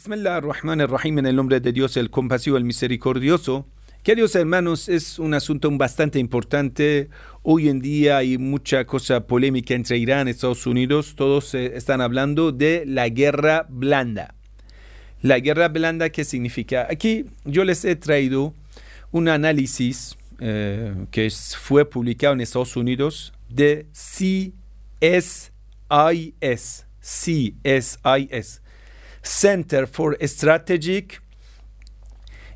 Bismillah ar-Rahman en el nombre de Dios, el compasivo, el misericordioso. Queridos hermanos, es un asunto bastante importante. Hoy en día hay mucha cosa polémica entre Irán y Estados Unidos. Todos eh, están hablando de la guerra blanda. La guerra blanda, ¿qué significa? Aquí yo les he traído un análisis eh, que fue publicado en Estados Unidos de CSIS. CSIS Center for Strategic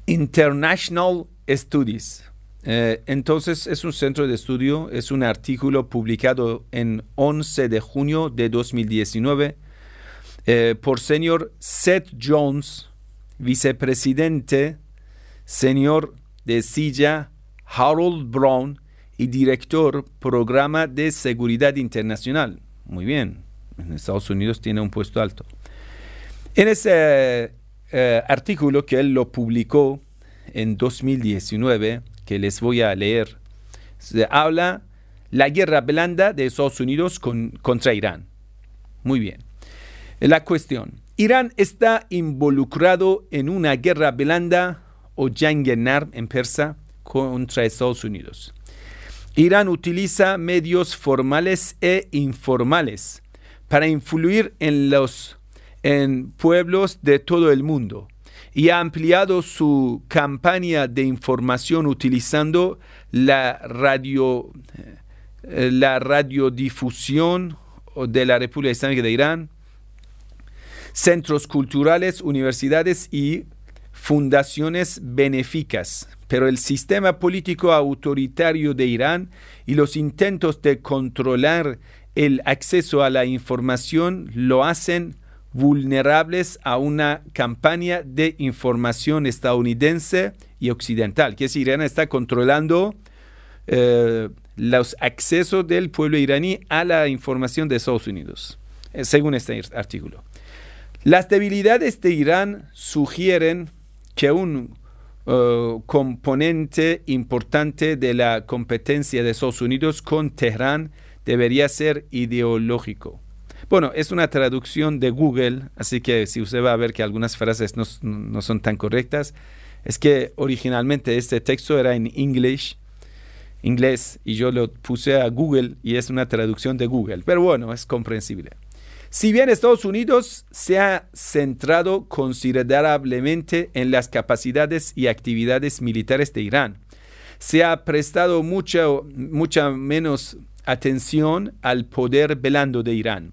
International Studies. Eh, entonces es un centro de estudio, es un artículo publicado en 11 de junio de 2019 eh, por señor Seth Jones, vicepresidente, señor de silla Harold Brown y director programa de seguridad internacional. Muy bien, en Estados Unidos tiene un puesto alto. En ese eh, artículo que él lo publicó en 2019, que les voy a leer, se habla la guerra blanda de Estados Unidos contra Irán. Muy bien. La cuestión. Irán está involucrado en una guerra blanda o Yangenar en persa contra Estados Unidos. Irán utiliza medios formales e informales para influir en los en pueblos de todo el mundo y ha ampliado su campaña de información utilizando la radio eh, la radiodifusión de la República Islámica de Irán, centros culturales, universidades y fundaciones benéficas. Pero el sistema político autoritario de Irán y los intentos de controlar el acceso a la información lo hacen vulnerables a una campaña de información estadounidense y occidental, que es Irán está controlando eh, los accesos del pueblo iraní a la información de Estados Unidos, eh, según este artículo. Las debilidades de Irán sugieren que un eh, componente importante de la competencia de Estados Unidos con Teherán debería ser ideológico. Bueno, es una traducción de Google, así que si usted va a ver que algunas frases no, son tan correctas, es que originalmente este texto era en inglés y yo lo puse a Google y es una traducción de Google, pero bueno, es comprensible. Si bien Estados Unidos se ha centrado considerablemente en las capacidades y actividades militares de Irán, se ha prestado mucha, mucha menos atención al poder velando de Irán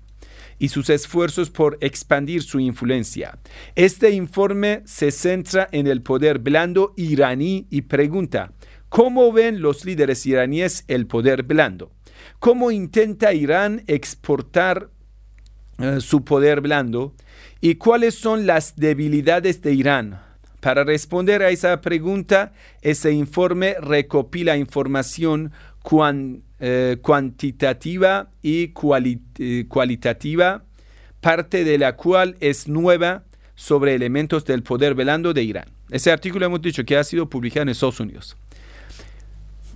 y sus esfuerzos por expandir su influencia. Este informe se centra en el poder blando iraní y pregunta, ¿cómo ven los líderes iraníes el poder blando? ¿Cómo intenta Irán exportar eh, su poder blando? ¿Y cuáles son las debilidades de Irán? Para responder a esa pregunta, ese informe recopila información cuan, eh, cuantitativa y eh, cualitativa, parte de la cual es nueva sobre elementos del poder velando de Irán. Ese artículo hemos dicho que ha sido publicado en Estados Unidos.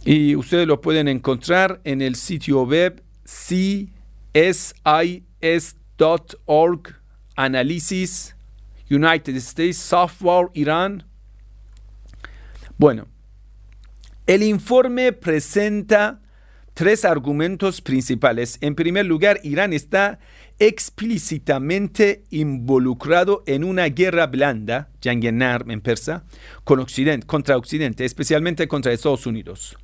Y ustedes lo pueden encontrar en el sitio web csis.org análisis United States Software Iran. Bueno, el informe presenta tres argumentos principales. En primer lugar, Irán está explícitamente involucrado en una guerra blanda, Yangenar en persa, con Occidente, contra Occidente, especialmente contra Estados Unidos.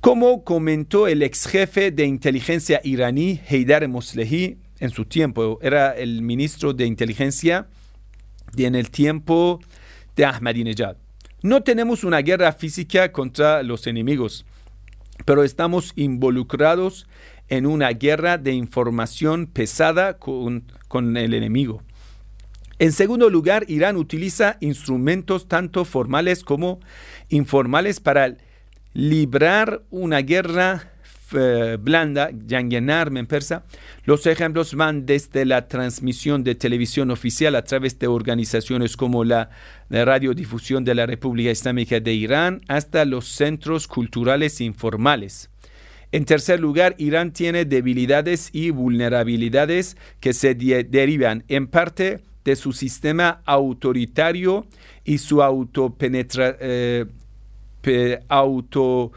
Como comentó el ex jefe de inteligencia iraní, Heydar Moslehi, en su tiempo, era el ministro de inteligencia de, en el tiempo de Ahmadinejad. No tenemos una guerra física contra los enemigos, pero estamos involucrados en una guerra de información pesada con, el enemigo. En segundo lugar, Irán utiliza instrumentos tanto formales como informales para librar una guerra eh, blanda, Yangenar en persa, los ejemplos van desde la transmisión de televisión oficial a través de organizaciones como la Radiodifusión de la República Islámica de Irán hasta los centros culturales informales. En tercer lugar, Irán tiene debilidades y vulnerabilidades que se derivan en parte de su sistema autoritario y su autopenetra eh, auto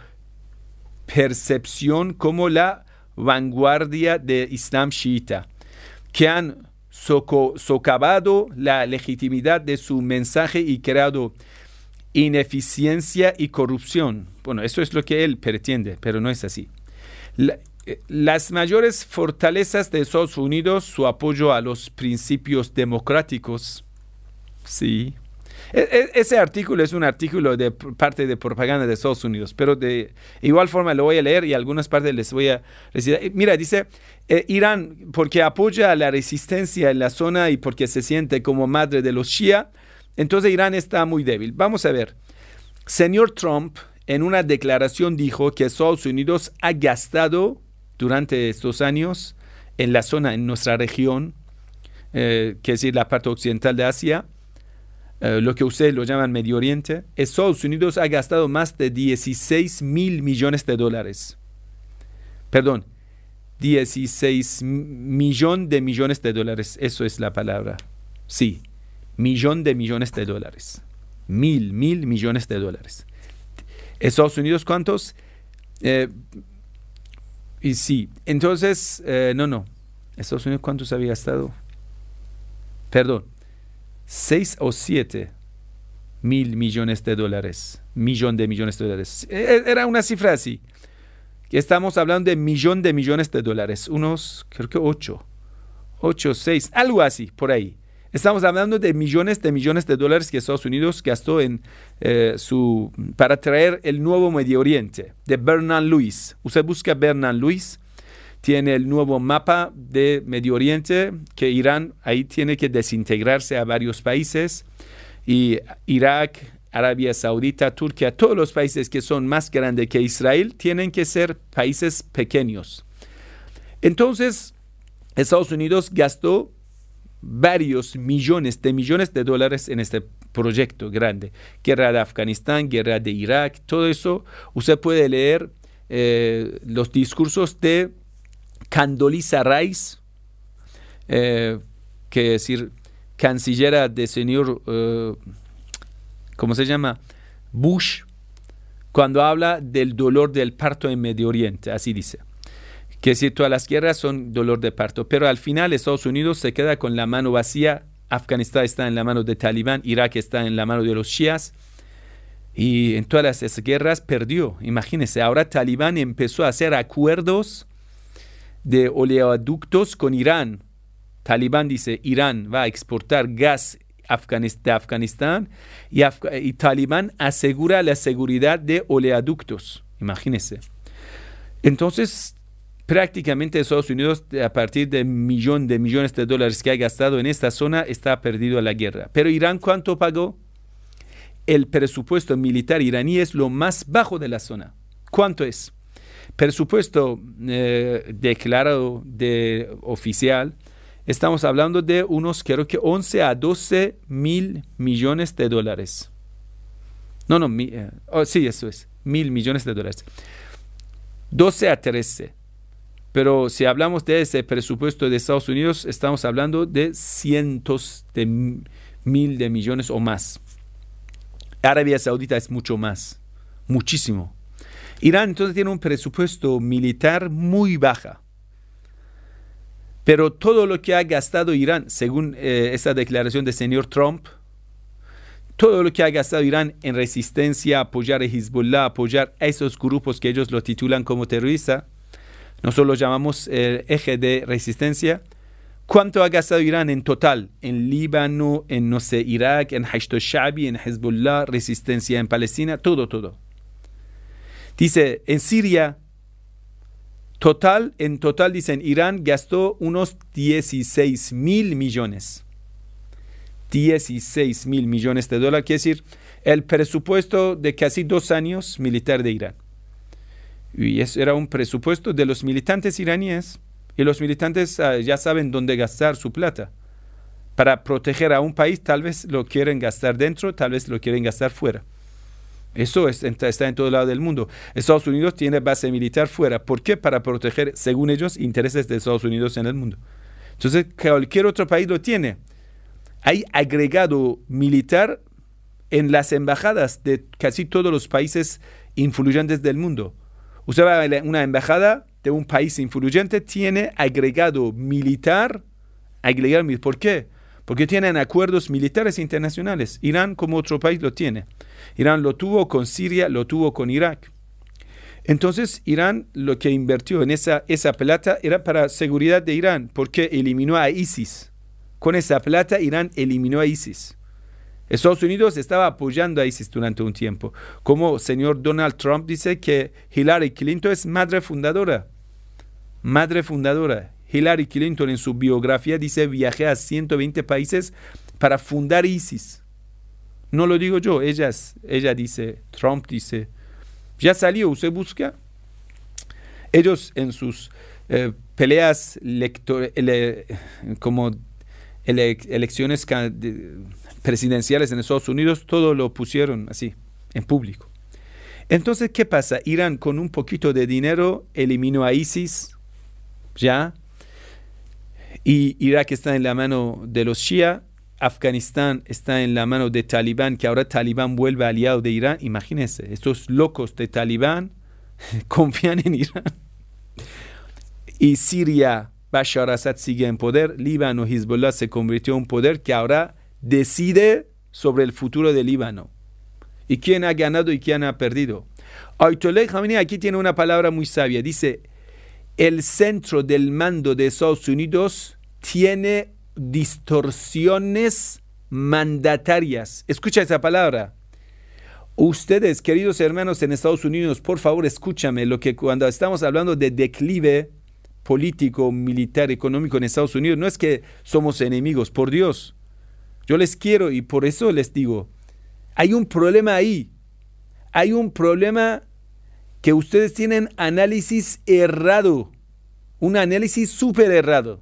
percepción como la vanguardia de Islam chiita, que han socavado la legitimidad de su mensaje y creado ineficiencia y corrupción. Bueno, eso es lo que él pretende, pero no es así. Eh, las mayores fortalezas de Estados Unidos, su apoyo a los principios democráticos, sí, e, e, ese artículo es un artículo de parte de propaganda de Estados Unidos, pero de igual forma lo voy a leer y algunas partes les voy a decir. Mira, dice, eh, Irán, porque apoya a la resistencia en la zona y porque se siente como madre de los Shia, entonces Irán está muy débil. Vamos a ver. Señor Trump en una declaración dijo que Estados Unidos ha gastado durante estos años en la zona, en nuestra región, eh, que es decir, la parte occidental de Asia, eh, lo que ustedes lo llaman Medio Oriente, Estados Unidos ha gastado más de 16 mil millones de dólares. Perdón, 16 millón de millones de dólares, eso es la palabra. Sí, millón de millones de dólares. Mil, mil millones de dólares. Estados Unidos, ¿cuántos? Eh, y sí, entonces, eh, no, no. Estados Unidos, ¿cuántos había gastado? Perdón, 6 o 7 mil millones de dólares. Millón de millones de dólares. Eh, era una cifra así. Estamos hablando de millón de millones de dólares. Unos, creo que 8. 8, seis. algo así, por ahí. Estamos hablando de millones de millones de dólares que Estados Unidos gastó en, eh, su, para traer el nuevo Medio Oriente, de Bernard Lewis. Usted busca Bernard Lewis tiene el nuevo mapa de Medio Oriente, que Irán ahí tiene que desintegrarse a varios países, y Irak, Arabia Saudita, Turquía, todos los países que son más grandes que Israel tienen que ser países pequeños. Entonces, Estados Unidos gastó varios millones de millones de dólares en este proyecto grande. Guerra de Afganistán, guerra de Irak, todo eso. Usted puede leer eh, los discursos de Candoliza Rice, eh, que decir, cancillera de señor, eh, ¿cómo se llama? Bush, cuando habla del dolor del parto en Medio Oriente, así dice. Que si todas las guerras son dolor de parto, pero al final Estados Unidos se queda con la mano vacía, Afganistán está en la mano de Talibán, Irak está en la mano de los shias, y en todas las guerras perdió. Imagínense, ahora Talibán empezó a hacer acuerdos de oleoductos con Irán. Talibán dice, Irán va a exportar gas de Afganistán y, Talibán asegura la seguridad de oleoductos. Imagínense. Entonces, prácticamente Estados Unidos, a partir de millón de millones de dólares que ha gastado en esta zona, está perdido a la guerra. Pero Irán, ¿cuánto pagó? El presupuesto militar iraní es lo más bajo de la zona. ¿Cuánto es? presupuesto eh, declarado de oficial, estamos hablando de unos, creo que 11 a 12 mil millones de dólares. No, no, eh, oh, sí, eso es, mil millones de dólares. 12 a 13. Pero si hablamos de ese presupuesto de Estados Unidos, estamos hablando de cientos de mil de millones o más. Arabia Saudita es mucho más, muchísimo. Irán entonces tiene un presupuesto militar muy baja. Pero todo lo que ha gastado Irán, según eh, esa declaración del señor Trump, todo lo que ha gastado Irán en resistencia, apoyar a Hezbollah, apoyar a esos grupos que ellos lo titulan como terrorista, nosotros lo llamamos el eje de resistencia. ¿Cuánto ha gastado Irán en total? En Líbano, en no sé, Irak, en Hashd shabi en Hezbollah, resistencia en Palestina, todo, todo. Dice, en Siria, total, en total, dicen, Irán gastó unos 16 mil millones. 16 mil millones de dólares, quiere decir, el presupuesto de casi dos años militar de Irán. Y eso era un presupuesto de los militantes iraníes. Y los militantes ah, ya saben dónde gastar su plata. Para proteger a un país, tal vez lo quieren gastar dentro, tal vez lo quieren gastar fuera. Eso está en todo lado del mundo. Estados Unidos tiene base militar fuera. ¿Por qué? Para proteger, según ellos, intereses de Estados Unidos en el mundo. Entonces, cualquier otro país lo tiene. Hay agregado militar en las embajadas de casi todos los países influyentes del mundo. Usted va una embajada de un país influyente, tiene agregado militar. Agregado, ¿Por qué? porque tienen acuerdos militares internacionales. Irán, como otro país, lo tiene. Irán lo tuvo con Siria, lo tuvo con Irak. Entonces, Irán lo que invirtió en esa, esa plata era para seguridad de Irán, porque eliminó a ISIS. Con esa plata, Irán eliminó a ISIS. Estados Unidos estaba apoyando a ISIS durante un tiempo. Como señor Donald Trump dice que Hillary Clinton es madre fundadora. Madre fundadora. Hillary Clinton en su biografía dice, viajé a 120 países para fundar ISIS. No lo digo yo, ella, ella dice, Trump dice, ya salió, usted busca. Ellos en sus eh, peleas, como elecciones presidenciales en Estados Unidos, todo lo pusieron así, en público. Entonces, ¿qué pasa? Irán con un poquito de dinero eliminó a ISIS, ¿ya? Y Irak está en la mano de los Shia, Afganistán está en la mano de Talibán, que ahora Talibán vuelve aliado de Irán. Imagínense, estos locos de Talibán confían en Irán. Y Siria, Bashar Assad sigue en poder, Líbano, Hezbollah se convirtió en un poder que ahora decide sobre el futuro del Líbano. Y quién ha ganado y quién ha perdido. Ayatollah Khamenei aquí tiene una palabra muy sabia. Dice, el centro del mando de Estados Unidos tiene distorsiones mandatarias. Escucha esa palabra. Ustedes, queridos hermanos en Estados Unidos, por favor, escúchame lo que cuando estamos hablando de declive político, militar, económico en Estados Unidos, no es que somos enemigos, por Dios. Yo les quiero y por eso les digo, hay un problema ahí. Hay un problema que ustedes tienen análisis errado, un análisis súper errado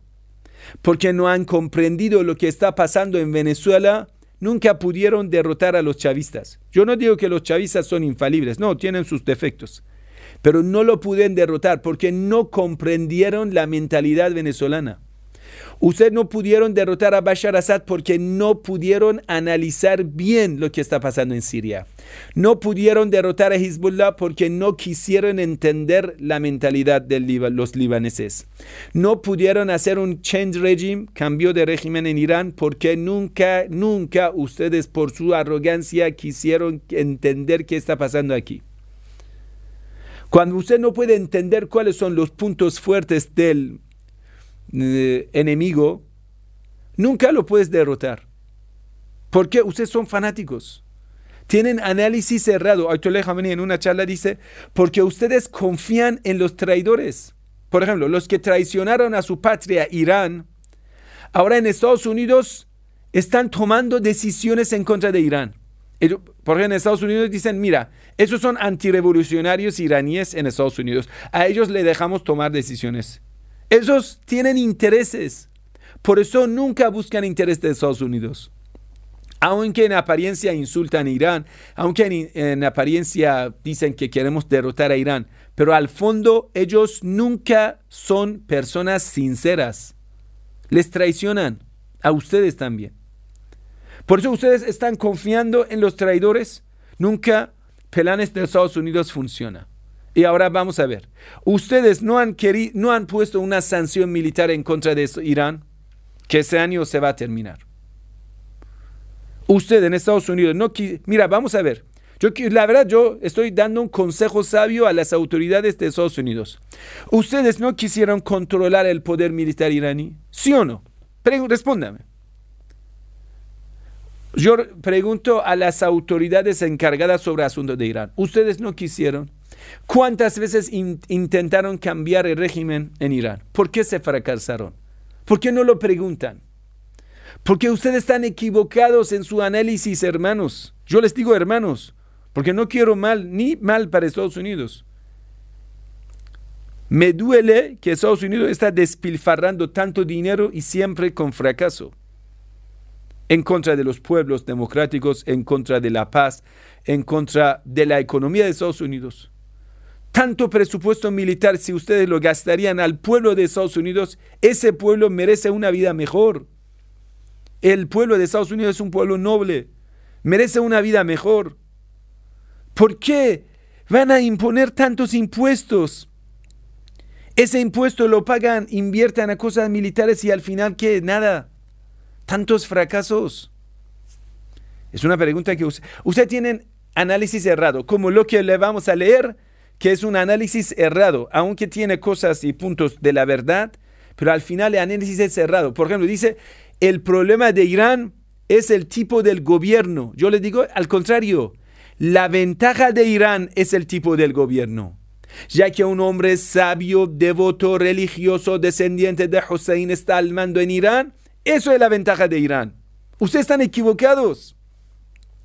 porque no han comprendido lo que está pasando en Venezuela, nunca pudieron derrotar a los chavistas. Yo no digo que los chavistas son infalibles, no, tienen sus defectos, pero no lo pudieron derrotar porque no comprendieron la mentalidad venezolana. Ustedes no pudieron derrotar a Bashar Assad porque no pudieron analizar bien lo que está pasando en Siria. No pudieron derrotar a Hezbollah porque no quisieron entender la mentalidad de los libaneses. No pudieron hacer un change regime, cambio de régimen en Irán, porque nunca, nunca ustedes por su arrogancia quisieron entender qué está pasando aquí. Cuando usted no puede entender cuáles son los puntos fuertes del eh, enemigo, nunca lo puedes derrotar. Porque ustedes son fanáticos. Tienen análisis cerrado. Ayatollah Khamenei en una charla dice, porque ustedes confían en los traidores. Por ejemplo, los que traicionaron a su patria, Irán, ahora en Estados Unidos están tomando decisiones en contra de Irán. Porque en Estados Unidos dicen, mira, esos son antirevolucionarios iraníes en Estados Unidos. A ellos le dejamos tomar decisiones. Esos tienen intereses. Por eso nunca buscan interés de Estados Unidos. Aunque en apariencia insultan a Irán, aunque en, apariencia dicen que queremos derrotar a Irán, pero al fondo ellos nunca son personas sinceras. Les traicionan a ustedes también. Por eso ustedes están confiando en los traidores. Nunca planes de Estados Unidos funciona. Y ahora vamos a ver. ¿Ustedes no han, querido, no han puesto una sanción militar en contra de Irán? Que ese año se va a terminar. Usted en Estados Unidos no Mira, vamos a ver. Yo, la verdad, yo estoy dando un consejo sabio a las autoridades de Estados Unidos. ¿Ustedes no quisieron controlar el poder militar iraní? ¿Sí o no? respóndame. Yo pregunto a las autoridades encargadas sobre asuntos de Irán. ¿Ustedes no quisieron? ¿Cuántas veces intentaron cambiar el régimen en Irán? ¿Por qué se fracasaron? ¿Por qué no lo preguntan? ¿Por qué ustedes están equivocados en su análisis, hermanos. Yo les digo hermanos, porque no quiero mal, ni mal para Estados Unidos. Me duele que Estados Unidos está despilfarrando tanto dinero y siempre con fracaso. En contra de los pueblos democráticos, en contra de la paz, en contra de la economía de Estados Unidos tanto presupuesto militar, si ustedes lo gastarían al pueblo de Estados Unidos, ese pueblo merece una vida mejor. El pueblo de Estados Unidos es un pueblo noble, merece una vida mejor. ¿Por qué van a imponer tantos impuestos? Ese impuesto lo pagan, inviertan a cosas militares y al final qué, nada. Tantos fracasos. Es una pregunta que ustedes tienen análisis errado, como lo que le vamos a leer que es un análisis errado, aunque tiene cosas y puntos de la verdad, pero al final el análisis es errado. Por ejemplo, dice, el problema de Irán es el tipo del gobierno. Yo le digo al contrario, la ventaja de Irán es el tipo del gobierno. Ya que un hombre sabio, devoto, religioso, descendiente de Hussein está al mando en Irán, eso es la ventaja de Irán. Ustedes están equivocados.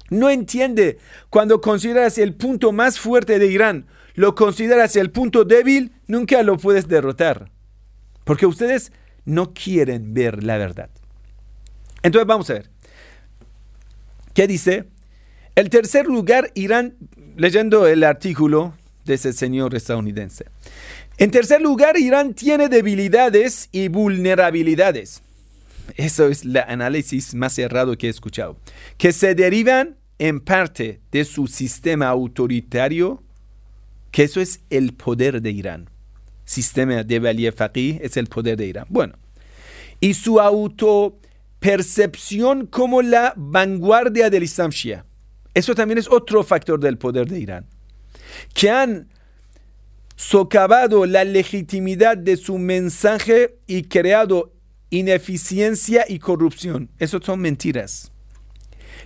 No entiende cuando consideras el punto más fuerte de Irán, lo consideras el punto débil, nunca lo puedes derrotar. Porque ustedes no quieren ver la verdad. Entonces vamos a ver. ¿Qué dice? El tercer lugar, Irán, leyendo el artículo de ese señor estadounidense. En tercer lugar, Irán tiene debilidades y vulnerabilidades. Eso es el análisis más cerrado que he escuchado. Que se derivan en parte de su sistema autoritario que eso es el poder de Irán. Sistema de Valiev Faqih es el poder de Irán. Bueno, y su autopercepción como la vanguardia del Islam Shia. Eso también es otro factor del poder de Irán. Que han socavado la legitimidad de su mensaje y creado ineficiencia y corrupción. Eso son mentiras.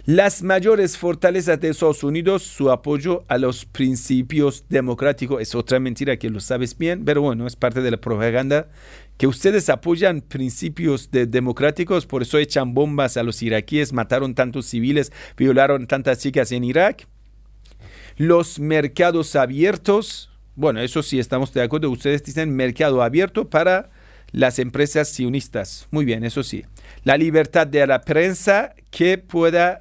Las mayores fortalezas de Estados Unidos, su apoyo a los principios democráticos, es otra mentira que lo sabes bien, pero bueno, es parte de la propaganda, que ustedes apoyan principios democráticos, por eso echan bombas a los iraquíes, mataron tantos civiles, violaron tantas chicas en Irak. Los mercados abiertos, bueno, eso sí estamos de acuerdo, ustedes dicen mercado abierto para las empresas sionistas. Muy bien, eso sí. La libertad de la prensa que pueda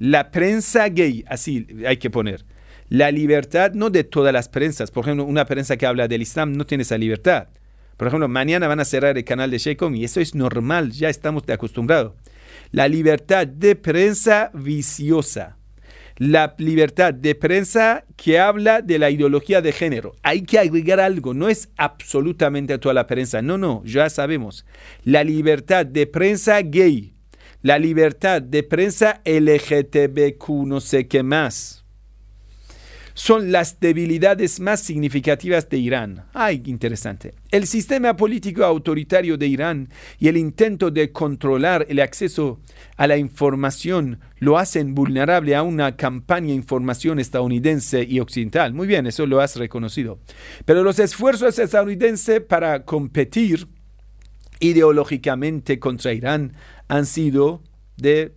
la prensa gay, así hay que poner. La libertad no de todas las prensas. Por ejemplo, una prensa que habla del Islam no tiene esa libertad. Por ejemplo, mañana van a cerrar el canal de Sheikom y eso es normal, ya estamos acostumbrados. La libertad de prensa viciosa. La libertad de prensa que habla de la ideología de género. Hay que agregar algo, no es absolutamente toda la prensa. No, no, ya sabemos. La libertad de prensa gay la libertad de prensa LGTBQ, no sé qué más. Son las debilidades más significativas de Irán. Ay, interesante. El sistema político autoritario de Irán y el intento de controlar el acceso a la información lo hacen vulnerable a una campaña de información estadounidense y occidental. Muy bien, eso lo has reconocido. Pero los esfuerzos estadounidenses para competir ideológicamente contra Irán han sido de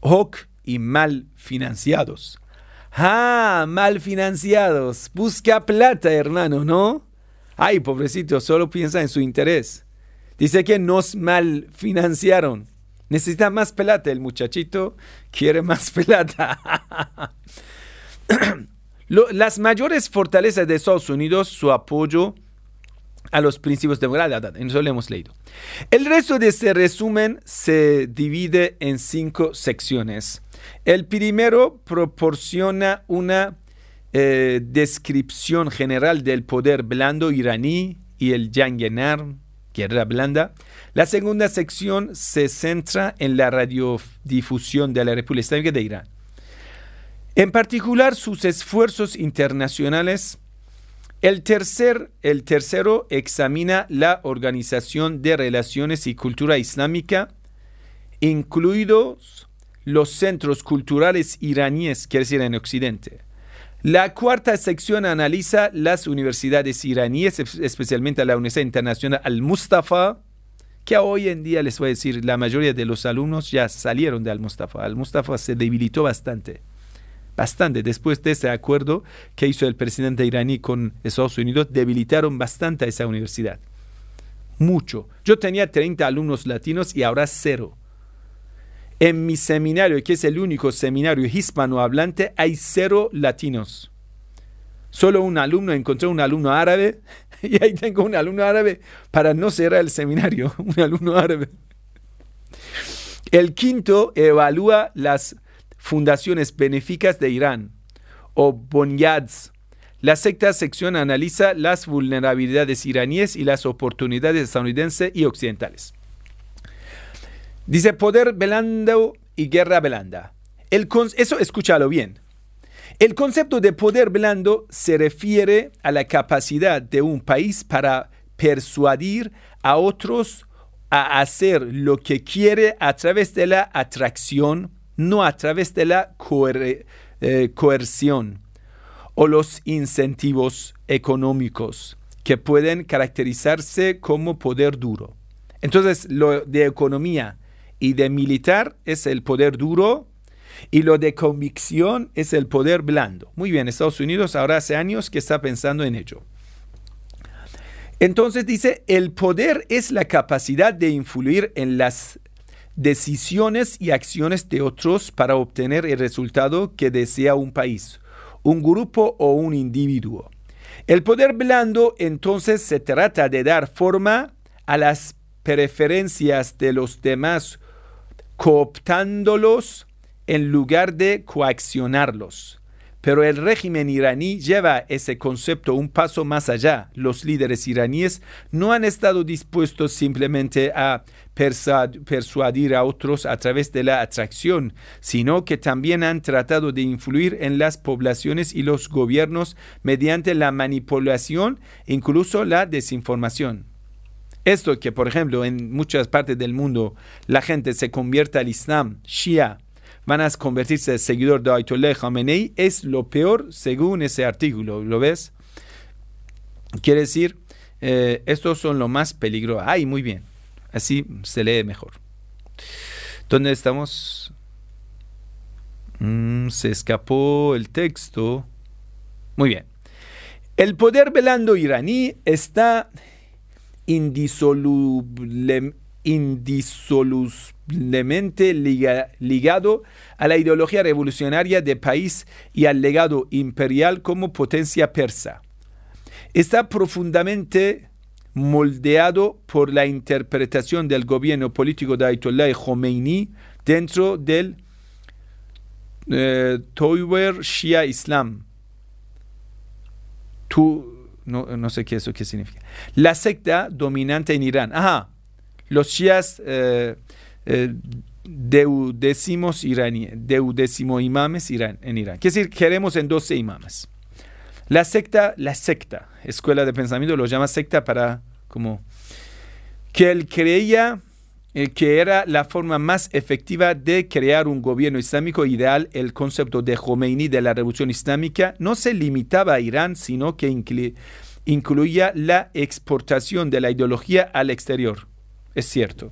hoc y mal financiados. ¡Ah! Mal financiados. Busca plata, hermano, ¿no? Ay, pobrecito, solo piensa en su interés. Dice que nos mal financiaron. Necesita más plata el muchachito. Quiere más plata. Las mayores fortalezas de Estados Unidos, su apoyo a los principios de moralidad. Eso lo hemos leído. El resto de este resumen se divide en cinco secciones. El primero proporciona una eh, descripción general del poder blando iraní y el Yangenar, guerra blanda. La segunda sección se centra en la radiodifusión de la República Islámica de Irán. En particular, sus esfuerzos internacionales el, tercer, el tercero examina la organización de relaciones y cultura islámica, incluidos los centros culturales iraníes, quiere decir en Occidente. La cuarta sección analiza las universidades iraníes, especialmente la Universidad Internacional Al-Mustafa, que hoy en día les voy a decir, la mayoría de los alumnos ya salieron de Al-Mustafa. Al-Mustafa se debilitó bastante bastante. Después de ese acuerdo que hizo el presidente iraní con Estados Unidos, debilitaron bastante a esa universidad. Mucho. Yo tenía 30 alumnos latinos y ahora cero. En mi seminario, que es el único seminario hispanohablante, hay cero latinos. Solo un alumno, encontré un alumno árabe y ahí tengo un alumno árabe para no cerrar el seminario, un alumno árabe. El quinto evalúa las fundaciones benéficas de Irán o Bonyads. La sexta sección analiza las vulnerabilidades iraníes y las oportunidades estadounidenses y occidentales. Dice poder blando y guerra blanda. El eso escúchalo bien. El concepto de poder blando se refiere a la capacidad de un país para persuadir a otros a hacer lo que quiere a través de la atracción, no a través de la eh, coerción o los incentivos económicos que pueden caracterizarse como poder duro. Entonces, lo de economía y de militar es el poder duro y lo de convicción es el poder blando. Muy bien, Estados Unidos ahora hace años que está pensando en ello. Entonces dice, el poder es la capacidad de influir en las decisiones y acciones de otros para obtener el resultado que desea un país, un grupo o un individuo. El poder blando entonces se trata de dar forma a las preferencias de los demás, cooptándolos en lugar de coaccionarlos. Pero el régimen iraní lleva ese concepto un paso más allá. Los líderes iraníes no han estado dispuestos simplemente a persuadir a otros a través de la atracción, sino que también han tratado de influir en las poblaciones y los gobiernos mediante la manipulación, incluso la desinformación. Esto que, por ejemplo, en muchas partes del mundo la gente se convierte al Islam, Shia, van a convertirse en seguidor de Ayatollah Khamenei, es lo peor según ese artículo, ¿lo ves? Quiere decir, eh, estos son los más peligrosos. Ay, muy bien. Así se lee mejor. ¿Dónde estamos? Mm, se escapó el texto. Muy bien. El poder velando iraní está indisolublemente ligado a la ideología revolucionaria del país y al legado imperial como potencia persa. Está profundamente moldeado por la interpretación del gobierno político de Ayatollah Khomeini dentro del eh, Shia Islam. no, sé qué eso qué significa. La secta dominante en Irán. Ajá. Los shias eh, eh, deudécimos iraníes, deudécimo imames Irán, en Irán. Quiere decir, queremos en 12 imames. La secta, la secta, escuela de pensamiento, lo llama secta para como que él creía eh, que era la forma más efectiva de crear un gobierno islámico ideal, el concepto de Khomeini de la revolución islámica no se limitaba a Irán, sino que incluía la exportación de la ideología al exterior. Es cierto.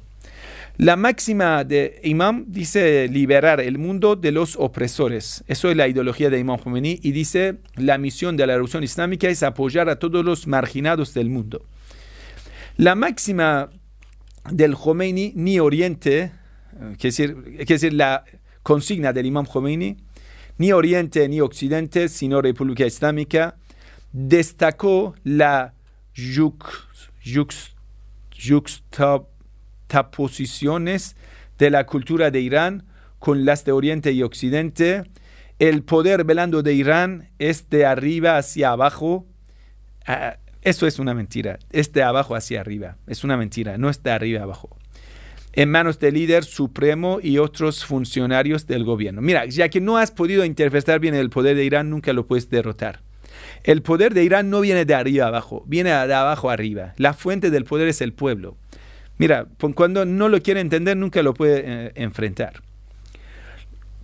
La máxima de Imam dice liberar el mundo de los opresores. Eso es la ideología de Imam Khomeini y dice la misión de la revolución islámica es apoyar a todos los marginados del mundo. La máxima del Khomeini ni Oriente, eh, que es decir, que la consigna del Imam Khomeini, ni Oriente ni Occidente, sino República Islámica, destacó la posiciones de la cultura de Irán con las de Oriente y Occidente. El poder velando de Irán es de arriba hacia abajo. Ah, eso es una mentira. Es de abajo hacia arriba. Es una mentira. No es de arriba abajo. En manos del líder supremo y otros funcionarios del gobierno. Mira, ya que no has podido interpretar bien el poder de Irán, nunca lo puedes derrotar. El poder de Irán no viene de arriba abajo, viene de abajo arriba. La fuente del poder es el pueblo. Mira, cuando no lo quiere entender, nunca lo puede eh, enfrentar.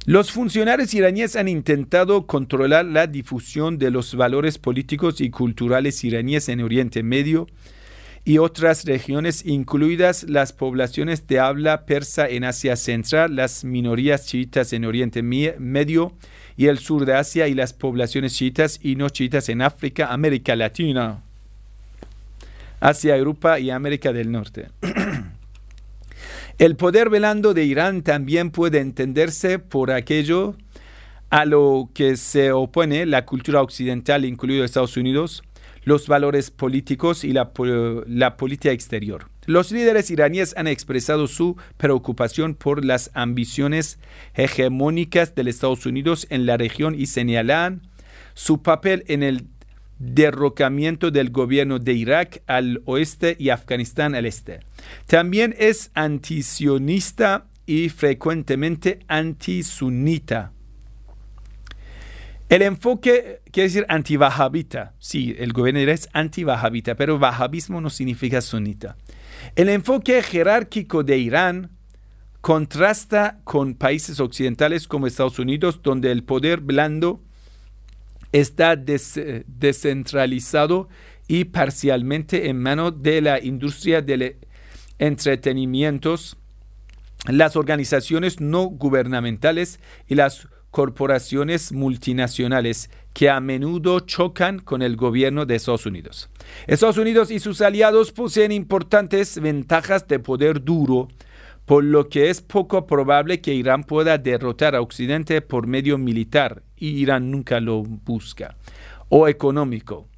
Los funcionarios iraníes han intentado controlar la difusión de los valores políticos y culturales iraníes en Oriente Medio y otras regiones, incluidas las poblaciones de habla persa en Asia Central, las minorías chiitas en Oriente Medio y el sur de Asia y las poblaciones chiitas y no chiitas en África, América Latina hacia Europa y América del Norte. El poder velando de Irán también puede entenderse por aquello a lo que se opone la cultura occidental, incluido Estados Unidos, los valores políticos y la, política exterior. Los líderes iraníes han expresado su preocupación por las ambiciones hegemónicas de Estados Unidos en la región y señalan su papel en el derrocamiento del gobierno de Irak al oeste y Afganistán al este. También es antisionista y frecuentemente antisunita. El enfoque quiere decir anti Sí, el gobierno es anti pero wahabismo no significa sunita. El enfoque jerárquico de Irán contrasta con países occidentales como Estados Unidos, donde el poder blando está descentralizado y parcialmente en mano de la industria de entretenimientos, las organizaciones no gubernamentales y las corporaciones multinacionales que a menudo chocan con el gobierno de Estados Unidos. Estados Unidos y sus aliados poseen importantes ventajas de poder duro por lo que es poco probable que Irán pueda derrotar a Occidente por medio militar, y Irán nunca lo busca, o económico.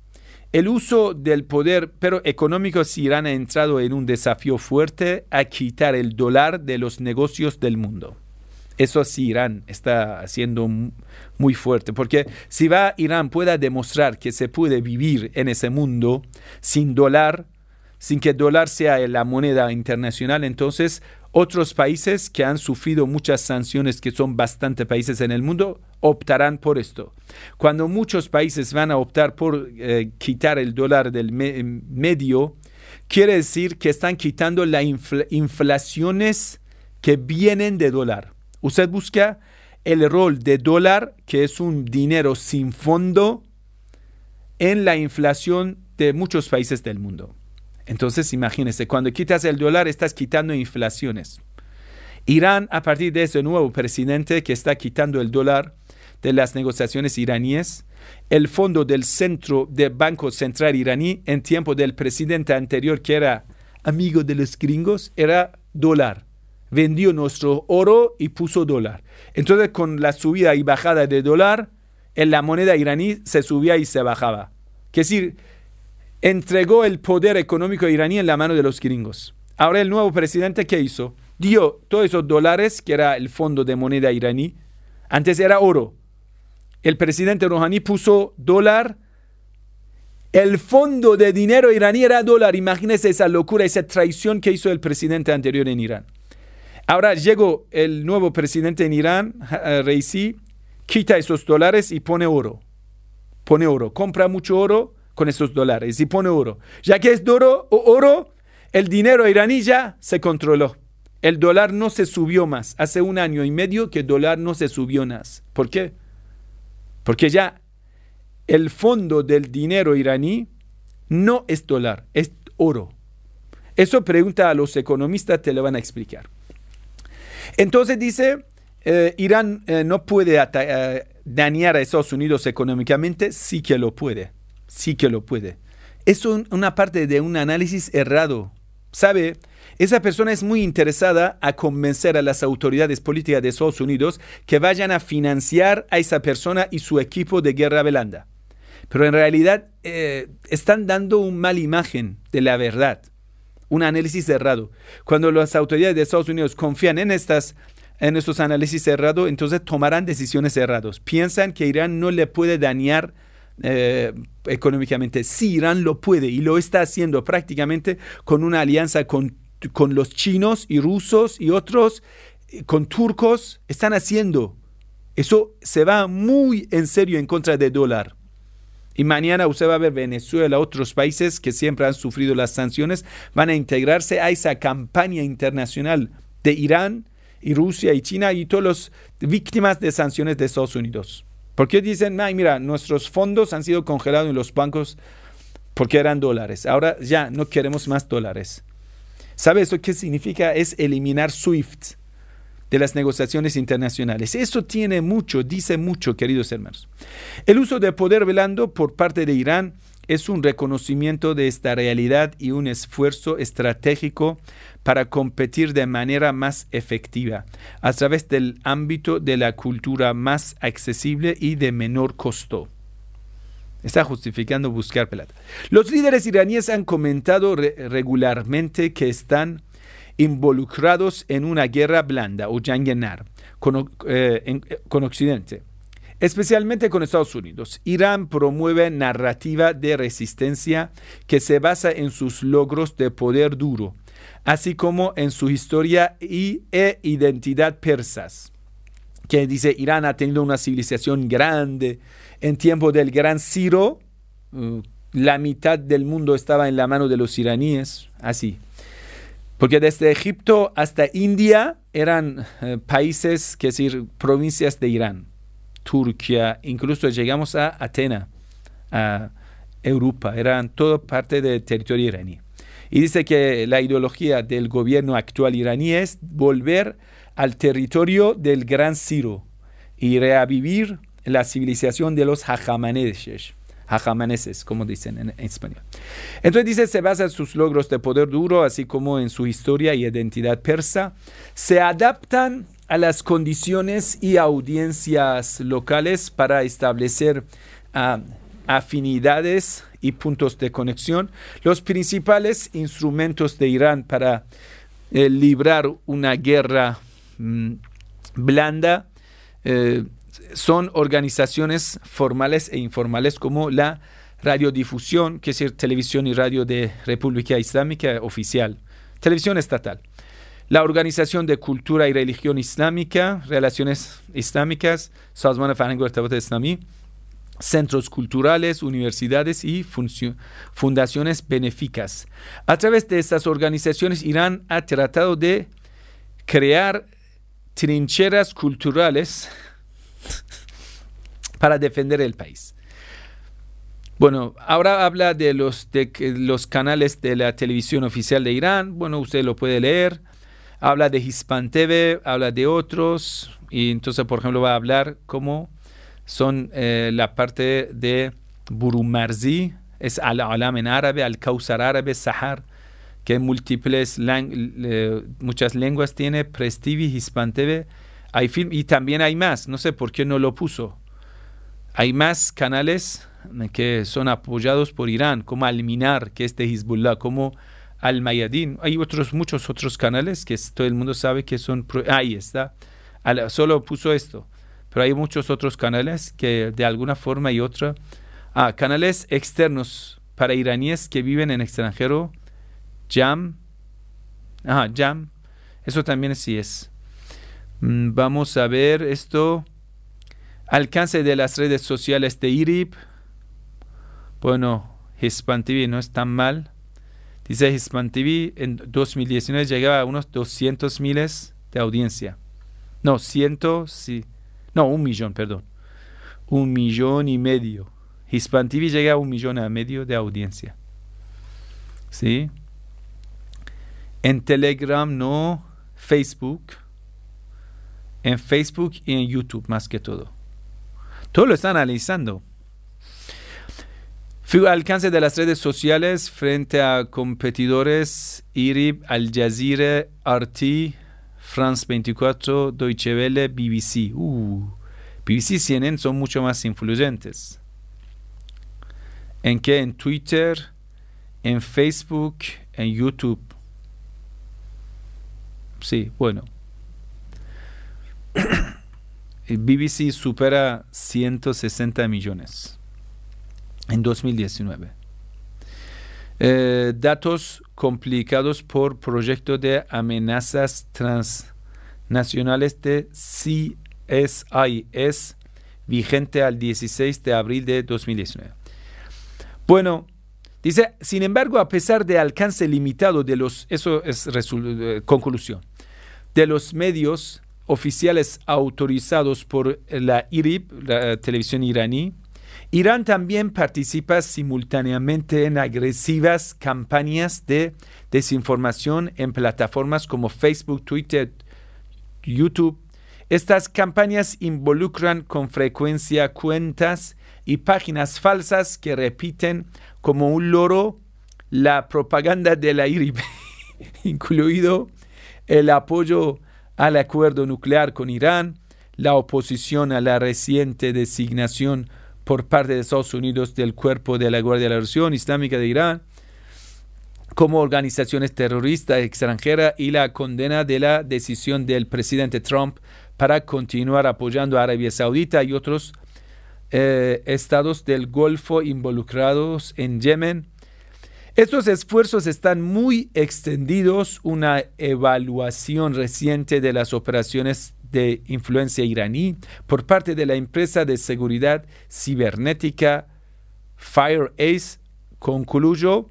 El uso del poder, pero económico, si Irán ha entrado en un desafío fuerte a quitar el dólar de los negocios del mundo. Eso sí, Irán está haciendo muy fuerte, porque si va Irán pueda demostrar que se puede vivir en ese mundo sin dólar, sin que el dólar sea la moneda internacional, entonces otros países que han sufrido muchas sanciones, que son bastantes países en el mundo, optarán por esto. Cuando muchos países van a optar por eh, quitar el dólar del eh, medio, quiere decir que están quitando las inflaciones que vienen de dólar. Usted busca el rol de dólar, que es un dinero sin fondo, en la inflación de muchos países del mundo. Entonces, imagínense, cuando quitas el dólar, estás quitando inflaciones. Irán, a partir de ese nuevo presidente que está quitando el dólar de las negociaciones iraníes, el fondo del centro de Banco Central iraní en tiempo del presidente anterior que era amigo de los gringos era dólar. Vendió nuestro oro y puso dólar. Entonces con la subida y bajada de dólar, en la moneda iraní se subía y se bajaba. Que decir, entregó el poder económico iraní en la mano de los gringos. Ahora el nuevo presidente, ¿qué hizo? Dio todos esos dólares, que era el fondo de moneda iraní, antes era oro. El presidente Rouhani puso dólar. El fondo de dinero iraní era dólar. Imagínense esa locura, esa traición que hizo el presidente anterior en Irán. Ahora llegó el nuevo presidente en Irán, eh, Reisi, quita esos dólares y pone oro. Pone oro. Compra mucho oro con esos dólares y pone oro. Ya que es oro, oro, el dinero iraní ya se controló. El dólar no se subió más. Hace un año y medio que el dólar no se subió más. ¿Por qué? Porque ya el fondo del dinero iraní no es dólar, es oro. Eso pregunta a los economistas, te lo van a explicar. Entonces dice, eh, Irán eh, no puede eh, dañar a Estados Unidos económicamente, sí que lo puede sí que lo puede. Es una parte de un análisis errado. ¿Sabe? Esa persona es muy interesada a convencer a las autoridades políticas de Estados Unidos que vayan a financiar a esa persona y su equipo de guerra belanda. Pero en realidad eh, están dando una mala imagen de la verdad, un análisis errado. Cuando las autoridades de Estados Unidos confían en estas en estos análisis errados, entonces tomarán decisiones erradas. Piensan que Irán no le puede dañar eh, económicamente. Sí, Irán lo puede y lo está haciendo prácticamente con una alianza con, con los chinos y rusos y otros, eh, con turcos, están haciendo. Eso se va muy en serio en contra del dólar. Y mañana usted va a ver Venezuela, otros países que siempre han sufrido las sanciones, van a integrarse a esa campaña internacional de Irán y Rusia y China y todos los víctimas de sanciones de Estados Unidos. Porque dicen, Ay, mira, nuestros fondos han sido congelados en los bancos porque eran dólares. Ahora ya no queremos más dólares. ¿Sabe eso qué significa? Es eliminar SWIFT de las negociaciones internacionales. Eso tiene mucho, dice mucho, queridos hermanos. El uso de poder velando por parte de Irán es un reconocimiento de esta realidad y un esfuerzo estratégico para competir de manera más efectiva a través del ámbito de la cultura más accesible y de menor costo. Está justificando buscar plata. Los líderes iraníes han comentado regularmente que están involucrados en una guerra blanda o yangenar con, eh, con Occidente especialmente con Estados Unidos. Irán promueve narrativa de resistencia que se basa en sus logros de poder duro, así como en su historia y, e identidad persas que dice Irán ha tenido una civilización grande. En tiempo del gran Ciro, mm, la mitad del mundo estaba en la mano de los iraníes, así. Porque desde Egipto hasta India eran eh, países, que decir, provincias de Irán. Turquía, incluso llegamos a Atena, a Europa, eran todo parte del territorio iraní. Y dice que la ideología del gobierno actual iraní es volver al territorio del gran Ciro y revivir la civilización de los hajamaneses, hajamaneses, como dicen en, español. Entonces dice, se basa en sus logros de poder duro, así como en su historia y identidad persa, se adaptan a las condiciones y audiencias locales para establecer ah, afinidades y puntos de conexión, los principales instrumentos de Irán para eh, librar una guerra mm, blanda eh, son organizaciones formales e informales como la radiodifusión, que es decir, televisión y radio de República Islámica oficial, televisión estatal la Organización de Cultura y Religión Islámica, Relaciones Islámicas, centros culturales, universidades y fundaciones benéficas. A través de estas organizaciones, Irán ha tratado de crear trincheras culturales para defender el país. Bueno, ahora habla de los, de los canales de la televisión oficial de Irán. Bueno, usted lo puede leer habla de Hispanteve, habla de otros, y entonces, por ejemplo, va a hablar cómo son eh, la parte de Burumarzi, es Al-Alam en árabe, Al-Kausar árabe, Sahar, que múltiples muchas lenguas tiene, Prestivi, Hispanteve, hay y también hay más, no sé por qué no lo puso. Hay más canales que son apoyados por Irán, como Al-Minar, que es de Hezbollah, como al-Mayadin. Hay otros, muchos otros canales que todo el mundo sabe que son... Ahí está. solo puso esto. Pero hay muchos otros canales que de alguna forma y otra... Ah, canales externos para iraníes que viven en extranjero. Jam. Ah, Jam. Eso también sí es. Mm, vamos a ver esto. Alcance de las redes sociales de IRIP. Bueno, Hispan TV no es tan mal. Dice Hispan TV en 2019 llegaba a unos 200 miles de audiencia. No, ciento, sí. No, un millón, perdón. Un millón y medio. Hispan TV llega a un millón y medio de audiencia. ¿Sí? En Telegram no, Facebook. En Facebook y en YouTube más que todo. Todo lo están analizando. Fue alcance de las redes sociales frente a competidores IRIB, Al Jazeera, RT, France 24, Deutsche Welle, BBC. Uh, BBC y CNN son mucho más influyentes. ¿En qué? En Twitter, en Facebook, en YouTube. Sí, bueno. BBC supera 160 millones en 2019. Eh, datos complicados por proyecto de amenazas transnacionales de CSIS vigente al 16 de abril de 2019. Bueno, dice, sin embargo, a pesar de alcance limitado de los, eso es eh, conclusión, de los medios oficiales autorizados por la IRIP, la eh, televisión iraní, Irán también participa simultáneamente en agresivas campañas de desinformación en plataformas como Facebook, Twitter, YouTube. Estas campañas involucran con frecuencia cuentas y páginas falsas que repiten como un loro la propaganda de la IRIB, incluido el apoyo al acuerdo nuclear con Irán, la oposición a la reciente designación por parte de Estados Unidos del cuerpo de la Guardia de la Revolución Islámica de Irán como organizaciones terroristas extranjeras y la condena de la decisión del presidente Trump para continuar apoyando a Arabia Saudita y otros eh, estados del Golfo involucrados en Yemen. Estos esfuerzos están muy extendidos. Una evaluación reciente de las operaciones de influencia iraní por parte de la empresa de seguridad cibernética FireAce concluyó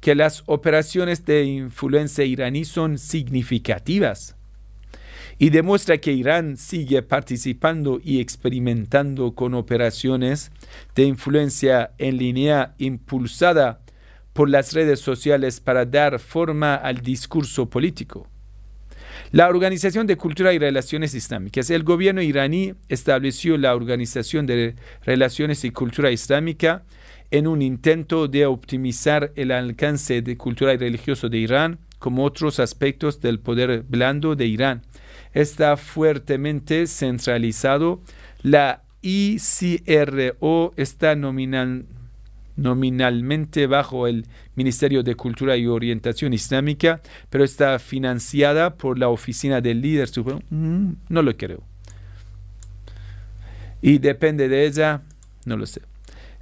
que las operaciones de influencia iraní son significativas y demuestra que Irán sigue participando y experimentando con operaciones de influencia en línea impulsada por las redes sociales para dar forma al discurso político. La Organización de Cultura y Relaciones Islámicas. El gobierno iraní estableció la Organización de Relaciones y Cultura Islámica en un intento de optimizar el alcance de cultura y religioso de Irán como otros aspectos del poder blando de Irán. Está fuertemente centralizado. La ICRO está nominando nominalmente bajo el Ministerio de Cultura y Orientación Islámica, pero está financiada por la Oficina del Líder Supremo. Mm, no lo creo. Y depende de ella, no lo sé.